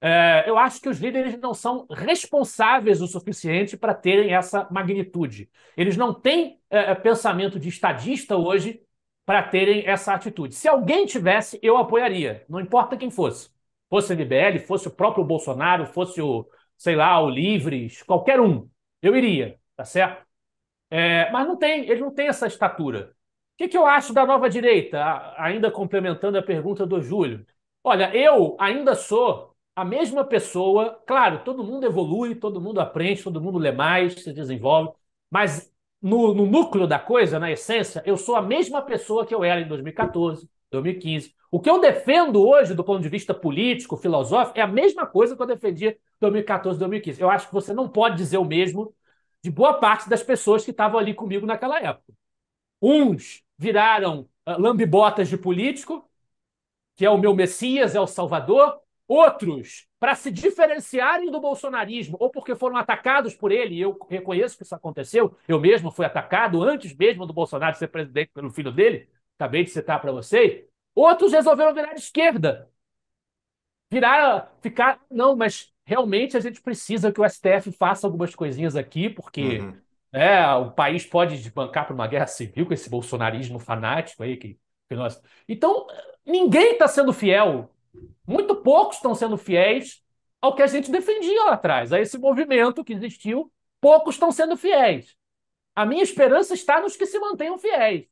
É, eu acho que os líderes não são responsáveis o suficiente para terem essa magnitude. Eles não têm é, é pensamento de estadista hoje para terem essa atitude. Se alguém tivesse, eu apoiaria, não importa quem fosse. Fosse o NBL, fosse o próprio Bolsonaro, fosse o, sei lá, o Livres, qualquer um. Eu iria, tá certo? É, mas não tem, eles não têm essa estatura. O que, que eu acho da nova direita? Ainda complementando a pergunta do Júlio. Olha, eu ainda sou a mesma pessoa, claro, todo mundo evolui, todo mundo aprende, todo mundo lê mais, se desenvolve, mas no, no, núcleo da coisa, na essência, eu sou a mesma pessoa que eu era em 2014, 2015. O que eu defendo hoje, do ponto de vista político, filosófico, é a mesma coisa que eu defendia em 2014, 2015. Eu acho que você não pode dizer o mesmo de boa parte das pessoas que estavam ali comigo naquela época. Uns viraram uh, lambibotas de político, que é o meu Messias, é o Salvador, Outros, para se diferenciarem do bolsonarismo, ou porque foram atacados por ele, e eu reconheço que isso aconteceu, eu mesmo fui atacado antes mesmo do Bolsonaro ser presidente pelo filho dele, acabei de citar para vocês. Outros resolveram virar esquerda. Virar, ficar, não, mas realmente a gente precisa que o STF faça algumas coisinhas aqui, porque uhum. é, o país pode desbancar para uma guerra civil com esse bolsonarismo fanático aí que, que nós. Então, ninguém está sendo fiel muito poucos estão sendo fiéis ao que a gente defendia lá atrás, a esse movimento que existiu, poucos estão sendo fiéis. A minha esperança está nos que se mantenham fiéis.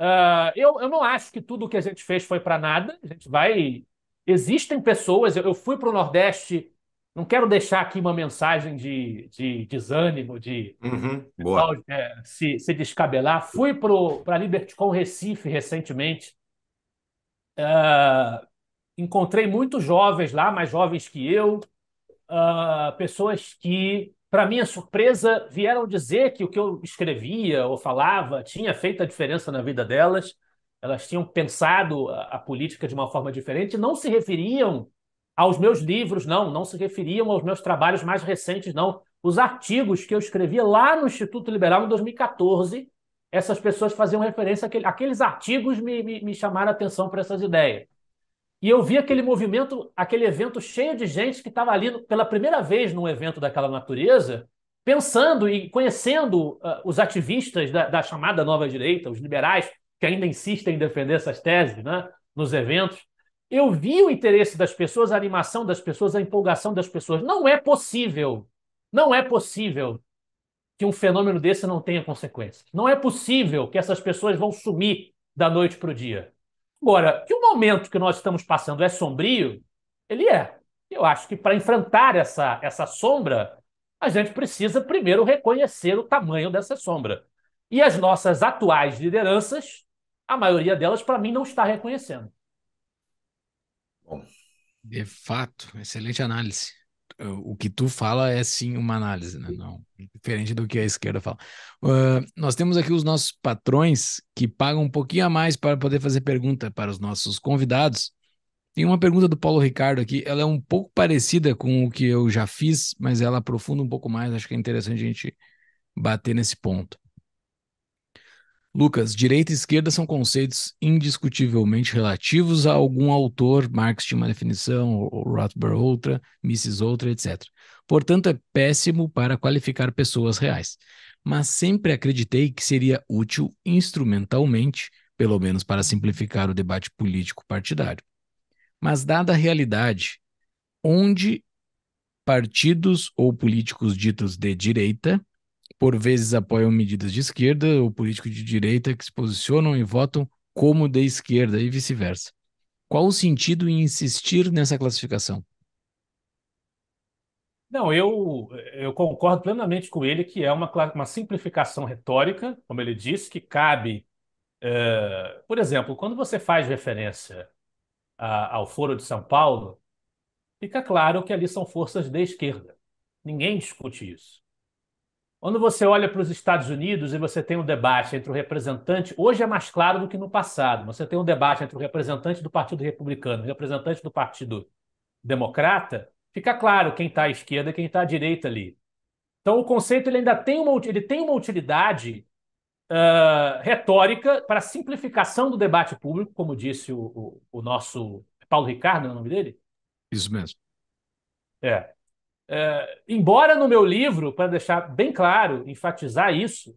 Uh, eu, eu não acho que tudo o que a gente fez foi para nada. A gente vai. Existem pessoas. Eu, eu fui para o Nordeste. Não quero deixar aqui uma mensagem de, de desânimo, de uhum, é, se, se descabelar. Fui para a com Recife recentemente. Uh, encontrei muitos jovens lá, mais jovens que eu, uh, pessoas que, para minha surpresa, vieram dizer que o que eu escrevia ou falava tinha feito a diferença na vida delas. Elas tinham pensado a, a política de uma forma diferente, não se referiam aos meus livros, não, não se referiam aos meus trabalhos mais recentes, não. Os artigos que eu escrevia lá no Instituto Liberal em 2014, essas pessoas faziam referência àquele, aqueles artigos me, me, me chamaram a atenção para essas ideias. E eu vi aquele movimento, aquele evento cheio de gente que estava ali pela primeira vez num evento daquela natureza, pensando e conhecendo uh, os ativistas da, da, chamada nova direita, os liberais, que ainda insistem em defender essas teses né, nos eventos. Eu vi o interesse das pessoas, a animação das pessoas, a empolgação das pessoas. Não é possível, não é possível que um fenômeno desse não tenha consequências. Não é possível que essas pessoas vão sumir da noite para o dia. Agora, que o momento que nós estamos passando é sombrio, ele é. Eu acho que para enfrentar essa, essa sombra, a gente precisa primeiro reconhecer o tamanho dessa sombra. E as nossas atuais lideranças, a maioria delas, para mim, não está reconhecendo. Bom. De fato, excelente análise o que tu fala é sim uma análise, né? Não, diferente do que a esquerda fala. Uh, nós temos aqui os nossos patrões que pagam um pouquinho a mais para poder fazer pergunta para os nossos convidados. Tem uma pergunta do Paulo Ricardo aqui, ela é um pouco parecida com o que eu já fiz, mas ela aprofunda um pouco mais, acho que é interessante a gente bater nesse ponto. Lucas, direita e esquerda são conceitos indiscutivelmente relativos a algum autor, Marx tinha uma definição, Rothbard outra, Mises outra, etc. Portanto, é péssimo para qualificar pessoas reais. Mas sempre acreditei que seria útil instrumentalmente, pelo menos para simplificar o debate político partidário. Mas, dada a realidade, onde partidos ou políticos ditos de direita por vezes apoiam medidas de esquerda ou políticos de direita que se posicionam e votam como de esquerda e vice-versa. Qual o sentido em insistir nessa classificação? Não, eu, eu concordo plenamente com ele que é uma, uma simplificação retórica, como ele disse, que cabe. Uh, por exemplo, quando você faz referência a, ao Foro de São Paulo, fica claro que ali são forças de esquerda. Ninguém discute isso. Quando você olha para os Estados Unidos e você tem um debate entre o representante, hoje é mais claro do que no passado, você tem um debate entre o representante do Partido Republicano e o representante do Partido Democrata, fica claro quem está à esquerda e quem está à direita ali. Então o conceito ele ainda tem uma, ele tem uma utilidade uh, retórica para simplificação do debate público, como disse o, o, o nosso Paulo Ricardo, é o nome dele? Isso mesmo. É. É, embora no meu livro, para deixar bem claro, enfatizar isso,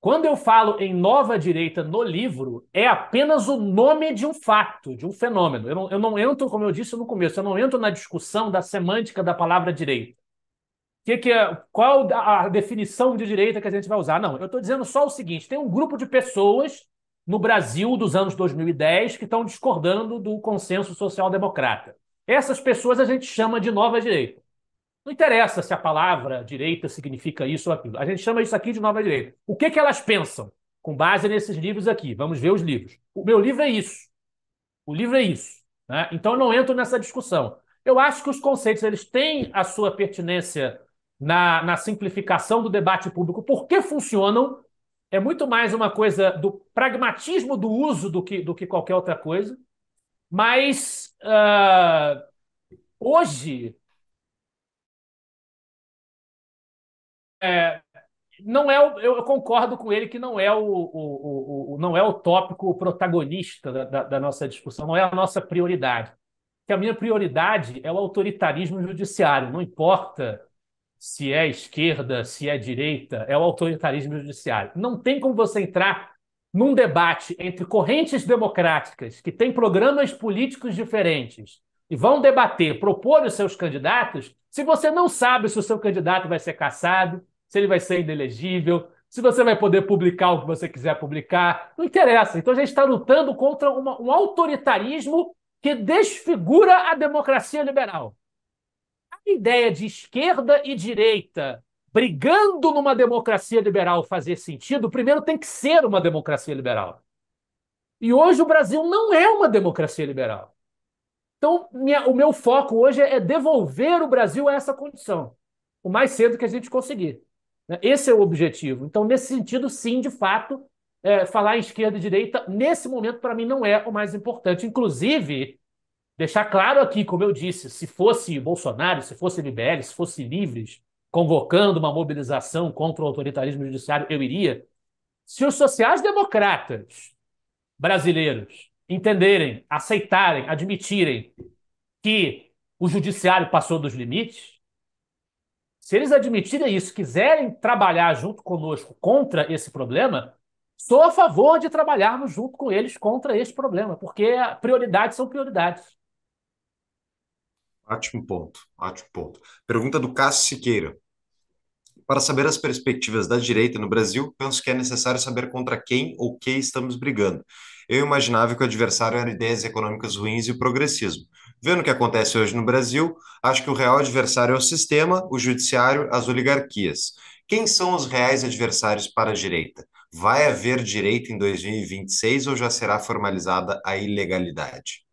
quando eu falo em nova direita no livro, é apenas o nome de um fato, de um fenômeno. Eu não, eu não entro, como eu disse no começo, eu não entro na discussão da semântica da palavra direita. Que que é, qual a definição de direita que a gente vai usar? Não, eu estou dizendo só o seguinte: tem um grupo de pessoas no Brasil dos anos 2010 que estão discordando do consenso social-democrata. Essas pessoas a gente chama de nova direita. Não interessa se a palavra direita significa isso ou aquilo. A gente chama isso aqui de nova direita. O que, que elas pensam? Com base nesses livros aqui. Vamos ver os livros. O meu livro é isso. O livro é isso. Né? Então, eu não entro nessa discussão. Eu acho que os conceitos eles têm a sua pertinência na, na simplificação do debate público, porque funcionam. É muito mais uma coisa do pragmatismo do uso do que, do que qualquer outra coisa. Mas uh, hoje é, não é o, eu concordo com ele que não é o, o, o não é o tópico protagonista da, da, da, nossa discussão, não é a nossa prioridade. Que a minha prioridade é o autoritarismo judiciário. Não importa se é esquerda, se é direita, é o autoritarismo judiciário. Não tem como você entrar num debate entre correntes democráticas que têm programas políticos diferentes e vão debater, propor os seus candidatos, se você não sabe se o seu candidato vai ser caçado, se ele vai ser inelegível, se você vai poder publicar o que você quiser publicar. Não interessa. Então a gente está lutando contra uma, um autoritarismo que desfigura a democracia liberal. A ideia de esquerda e direita brigando numa democracia liberal fazer sentido, primeiro tem que ser uma democracia liberal. E hoje o Brasil não é uma democracia liberal. Então, minha, o meu foco hoje é devolver o Brasil a essa condição, o mais cedo que a gente conseguir. Né? Esse é o objetivo. Então, nesse sentido, sim, de fato, é, falar esquerda e direita, nesse momento, para mim, não é o mais importante. Inclusive, deixar claro aqui, como eu disse, se fosse Bolsonaro, se fosse MBL, se fosse Livres, convocando uma mobilização contra o autoritarismo judiciário, eu iria. Se os sociais-democratas brasileiros entenderem, aceitarem, admitirem que o judiciário passou dos limites, se eles admitirem isso, quiserem trabalhar junto conosco contra esse problema, sou a favor de trabalharmos junto com eles contra este problema, porque prioridades são prioridades. Ótimo ponto, ótimo ponto. Pergunta do Cássio Siqueira. Para saber as perspectivas da direita no Brasil, penso que é necessário saber contra quem ou que estamos brigando. Eu imaginava que o adversário era ideias econômicas ruins e o progressismo. Vendo o que acontece hoje no Brasil, acho que o real adversário é o sistema, o judiciário, as oligarquias. Quem são os reais adversários para a direita? Vai haver direita em 2026 ou já será formalizada a ilegalidade?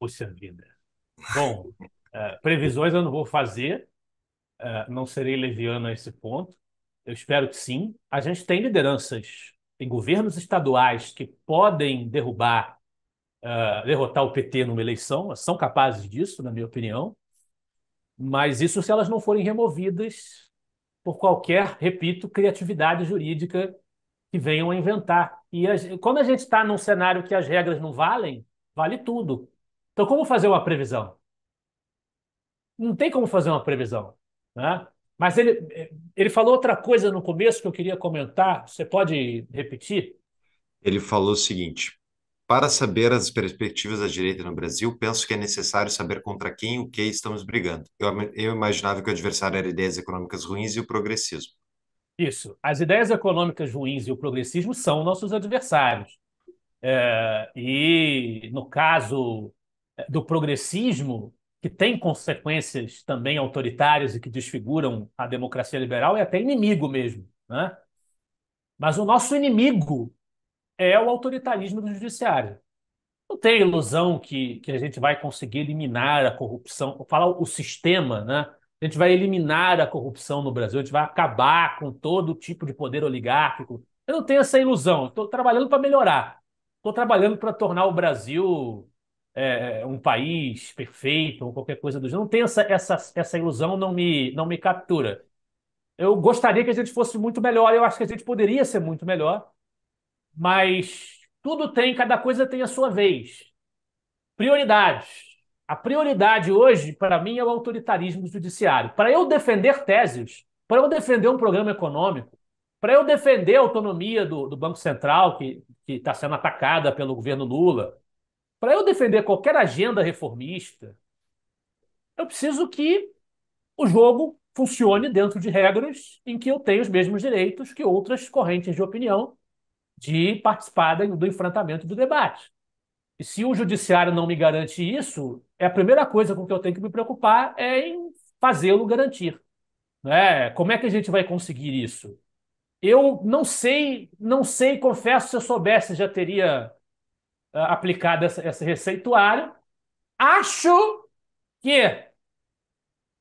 Puxa vida. Bom, uh, previsões eu não vou fazer, uh, não serei leviano a esse ponto. Eu espero que sim. A gente tem lideranças em governos estaduais que podem derrubar uh, derrotar o PT numa eleição, são capazes disso, na minha opinião, mas isso se elas não forem removidas por qualquer, repito, criatividade jurídica que venham a inventar. E a, quando a gente está num cenário que as regras não valem, vale tudo. Então, como fazer uma previsão? Não tem como fazer uma previsão. Né? Mas ele, ele falou outra coisa no começo que eu queria comentar. Você pode repetir? Ele falou o seguinte: para saber as perspectivas da direita no Brasil, penso que é necessário saber contra quem e o que estamos brigando. Eu, eu imaginava que o adversário era ideias econômicas ruins e o progressismo. Isso. As ideias econômicas ruins e o progressismo são nossos adversários. É, e, no caso é, do progressismo, que tem consequências também autoritárias e que desfiguram a democracia liberal, é até inimigo mesmo. Né? Mas o nosso inimigo é o autoritarismo do judiciário. Não tem ilusão que, que a gente vai conseguir eliminar a corrupção, falar o sistema, né? A gente vai eliminar a corrupção no Brasil, a gente vai acabar com todo tipo de poder oligárquico. Eu não tenho essa ilusão, estou trabalhando para melhorar. Estou trabalhando para tornar o Brasil é, é, um país perfeito ou qualquer coisa do gênero. Não tenho essa, essa, essa ilusão, não me, não me captura. Eu gostaria que a gente fosse muito melhor, eu acho que a gente poderia ser muito melhor. Mas tudo tem, cada coisa tem a sua vez. Prioridades. A prioridade hoje, para mim, é o autoritarismo judiciário. Para eu defender teses, para eu defender um programa econômico, para eu defender a autonomia do, do Banco Central, que está sendo atacada pelo governo Lula, para eu defender qualquer agenda reformista, eu preciso que o jogo funcione dentro de regras em que eu tenho os mesmos direitos que outras correntes de opinião de participar do enfrentamento do debate. E se o judiciário não me garante isso, é a primeira coisa com que eu tenho que me preocupar é em fazê-lo garantir. Né? Como é que a gente vai conseguir isso? Eu não sei, não sei, confesso, se eu soubesse, já teria uh, aplicado essa, esse receituário. Acho que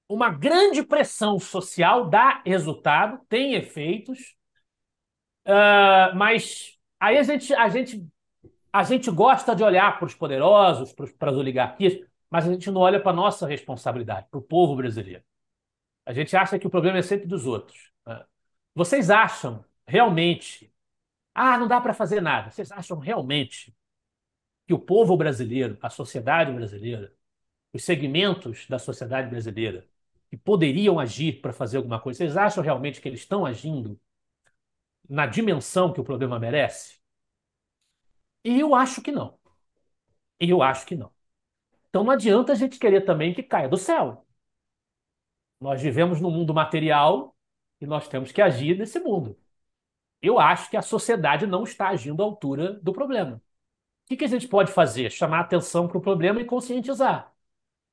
uma grande pressão social dá resultado, tem efeitos, ah, mas aí a gente, a gente, a gente gosta de olhar para os poderosos, para as oligarquias, mas a gente não olha para a nossa responsabilidade, para o povo brasileiro. A gente acha que o problema é sempre dos outros. Né? Vocês acham realmente, ah, não dá para fazer nada. Vocês acham realmente que o povo brasileiro, a sociedade brasileira, os segmentos da sociedade brasileira que poderiam agir para fazer alguma coisa, vocês acham realmente que eles estão agindo? na dimensão que o problema merece? E eu acho que não. Eu acho que não. Então não adianta a gente querer também que caia do céu. Nós vivemos num mundo material e nós temos que agir nesse mundo. Eu acho que a sociedade não está agindo à altura do problema. O que, que a gente pode fazer? Chamar atenção para o problema e conscientizar.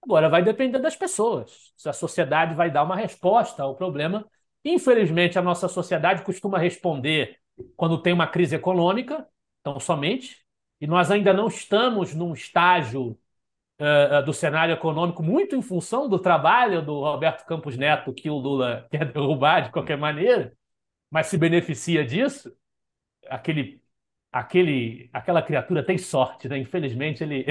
Agora vai depender das pessoas. Se a sociedade vai dar uma resposta ao problema Infelizmente, a nossa sociedade costuma responder quando tem uma crise econômica, tão somente, e nós ainda não estamos num estágio uh, do cenário econômico muito em função do trabalho do Roberto Campos Neto, que o Lula [LAUGHS] quer derrubar de qualquer maneira, mas se beneficia disso. Aquele, aquele, aquela criatura tem sorte, né? Infelizmente, ele,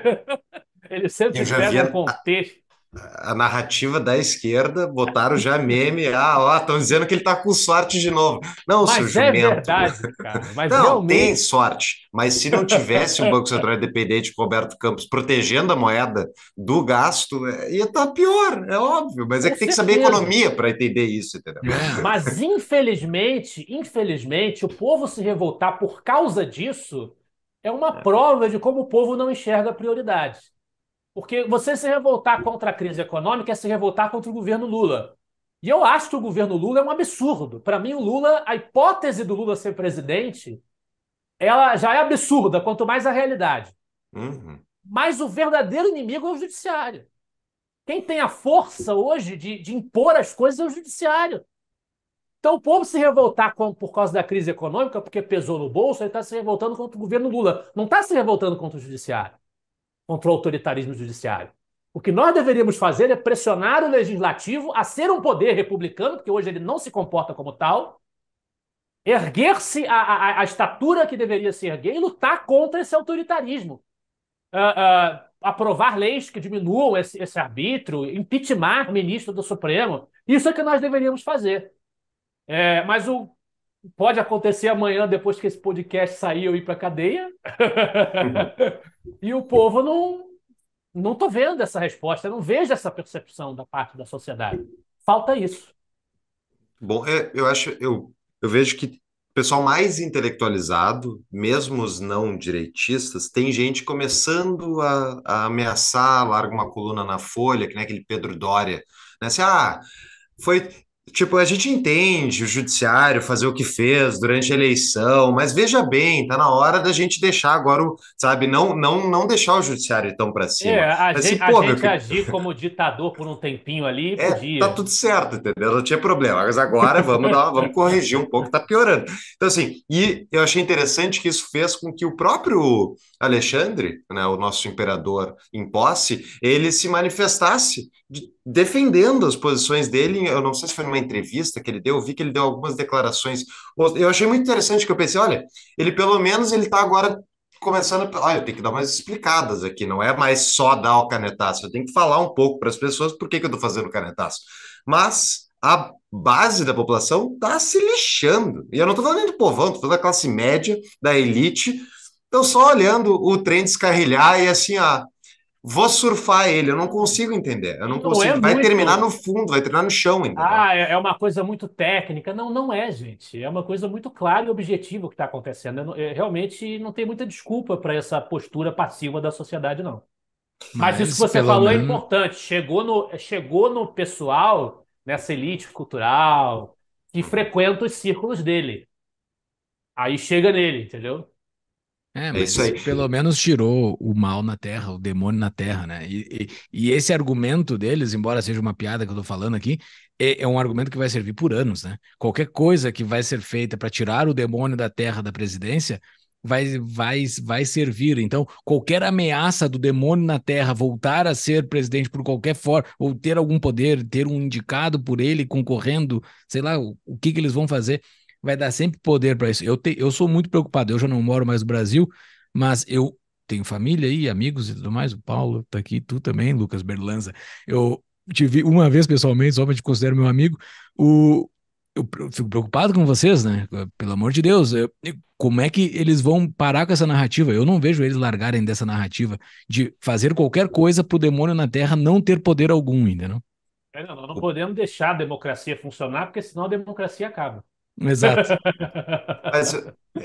[LAUGHS] ele sempre pega o contexto a narrativa da esquerda, botaram já meme, ah, ó, estão dizendo que ele está com sorte de novo. Não, mas é surgimento. É verdade, cara. Mas não, realmente... tem sorte. Mas se não tivesse um Banco Central independente com Roberto Campos protegendo a moeda do gasto, é, ia estar tá pior, é óbvio. Mas é que tem que saber economia para entender isso, entendeu? É. Mas infelizmente, infelizmente, o povo se revoltar por causa disso é uma prova de como o povo não enxerga prioridades. Porque você se revoltar contra a crise econômica é se revoltar contra o governo Lula. E eu acho que o governo Lula é um absurdo. Para mim, o Lula, a hipótese do Lula ser presidente, ela já é absurda, quanto mais a realidade. Uhum. Mas o verdadeiro inimigo é o judiciário. Quem tem a força hoje de, de impor as coisas é o judiciário. Então, o povo se revoltar com, por causa da crise econômica, porque pesou no bolso, ele está se revoltando contra o governo Lula. Não está se revoltando contra o judiciário contra o autoritarismo judiciário. O que nós deveríamos fazer é pressionar o legislativo a ser um poder republicano, porque hoje ele não se comporta como tal, erguer-se a, a, a, estatura que deveria se erguer e lutar contra esse autoritarismo. Uh, uh, aprovar leis que diminuam esse, esse arbítrio, impeachment ministro do Supremo. Isso é que nós deveríamos fazer. É, mas o pode acontecer amanhã, depois que esse podcast sair, eu ir para a cadeia. Uhum. [LAUGHS] E o povo não não tô vendo essa resposta, não vejo essa percepção da parte da sociedade. Falta isso. Bom, é, eu acho, eu, eu vejo que o pessoal mais intelectualizado, mesmo os não direitistas, tem gente começando a, a ameaçar, larga uma coluna na Folha, que nem aquele Pedro Dória, né? Assim, ah, foi Tipo, a gente entende o judiciário fazer o que fez durante a eleição, mas veja bem, tá na hora da gente deixar agora sabe, não não não deixar o judiciário tão para é, cima. É, a mas, assim, gente, assim, pô, gente meu... agir como ditador por um tempinho ali, é, podia. Tá tudo certo, entendeu? Não tinha problema. Mas agora vamos dar, vamos corrigir um pouco, tá piorando. Então assim, e eu achei interessante que isso fez com que o próprio Alexandre, né, o nosso imperador em posse, ele se manifestasse de, defendendo as posições dele. Eu não sei se foi numa entrevista que ele deu, eu vi que ele deu algumas declarações. Eu achei muito interessante que eu pensei, olha, ele pelo menos ele está agora começando, Ah, eu tenho que dar umas explicadas aqui, não é mais só dar o canetaço, eu tenho que falar um pouco para as pessoas por que, que eu estou fazendo o canetaço. Mas a base da população está se lixando. E eu não estou falando do povão, estou falando da classe média, da elite, estão só olhando o trem descarrilhar e assim, ah, vou surfar ele, eu não consigo entender. Eu não, não consigo. É vai muito... terminar no fundo, vai terminar no chão, ainda. Ah, é, é uma coisa muito técnica. Não, não é, gente. É uma coisa muito clara e objetiva o que está acontecendo. Eu eu é, realmente não tem muita desculpa para essa postura passiva da sociedade, não. Mas, Mas isso que você falou é menos... é importante. Chegou no, chegou no pessoal, nessa elite cultural, que uhum. frequenta os círculos dele. Aí chega nele, entendeu? É, é, mas é isso aí. pelo menos tirou o mal na terra, o demônio na terra, né? E, e, e, esse argumento deles, embora seja uma piada que eu tô falando aqui, é, é um argumento que vai servir por anos, né? Qualquer coisa que vai ser feita para tirar o demônio da terra da presidência vai, vai, vai servir. Então, qualquer ameaça do demônio na terra voltar a ser presidente por qualquer forma, ou ter algum poder, ter um indicado por ele concorrendo, sei lá, o, o que, que eles vão fazer vai dar sempre poder para isso. Eu, te, eu sou muito preocupado, eu já não moro mais no Brasil, mas eu tenho família e amigos e tudo mais. O Paulo tá aqui, tu também, Lucas Berlanza. Eu tive uma vez pessoalmente, só para te considero meu amigo. O, eu fico preocupado com vocês, né? Pelo amor de Deus, eu, como é que eles vão parar com essa narrativa? Eu não vejo eles largarem dessa narrativa de fazer qualquer coisa para o demônio na Terra não ter poder algum ainda, não? É, não, nós não podemos deixar a democracia funcionar, porque senão a democracia acaba. Exato. Mas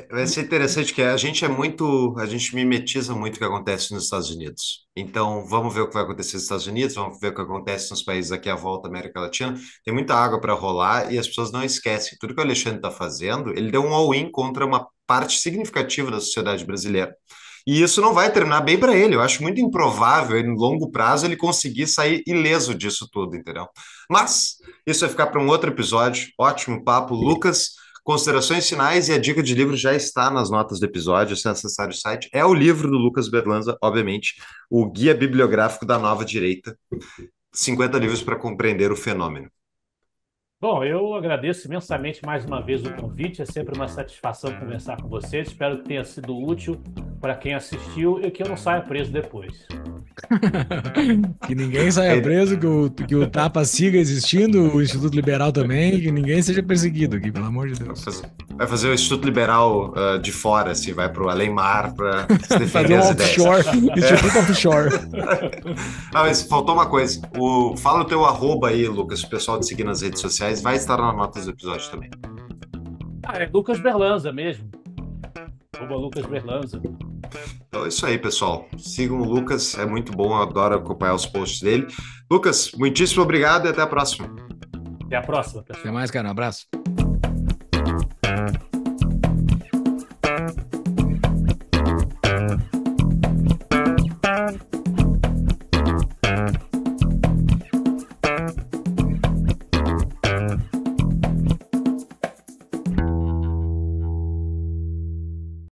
vai ser interessante que a gente é muito, a gente mimetiza muito o que acontece nos Estados Unidos. Então, vamos ver o que vai acontecer nos Estados Unidos, vamos ver o que acontece nos países aqui à volta da América Latina. Tem muita água para rolar e as pessoas não esquecem. Tudo que o Alexandre está fazendo, ele deu um all-in contra uma parte significativa da sociedade brasileira. E isso não vai terminar bem para ele. Eu acho muito improvável, em longo prazo, ele conseguir sair ileso disso tudo, entendeu? Mas isso vai ficar para um outro episódio. Ótimo papo, Lucas. Considerações finais e a dica de livro já está nas notas do episódio, se acessar o site. É o livro do Lucas Berlanza, obviamente, o Guia Bibliográfico da Nova Direita. 50 livros para compreender o fenômeno. Bom, eu agradeço imensamente mais uma vez o convite. É sempre uma satisfação conversar com vocês. Espero que tenha sido útil para quem assistiu e que eu não saia preso depois. [LAUGHS] que ninguém saia preso, que o, que o Tapa siga existindo, o Instituto Liberal também, que ninguém seja perseguido aqui, pelo amor de Deus. Vai fazer, o Instituto Liberal uh, de fora, assim, vai para o além-mar para se [LAUGHS] defender as offshore, ideias. Instituto offshore. [LAUGHS] ah, mas faltou uma coisa. O, fala o teu arroba aí, Lucas, o pessoal de seguir nas redes sociais sociais, vai estar nas notas do episódio também. Ah, é Lucas Berlanza mesmo. Arroba Lucas Berlanza. Então é isso aí, pessoal. Sigam o Lucas, é muito bom, eu adoro acompanhar os posts dele. Lucas, muitíssimo obrigado e até a próxima. Até a próxima, pessoal. Até mais, cara. Um abraço.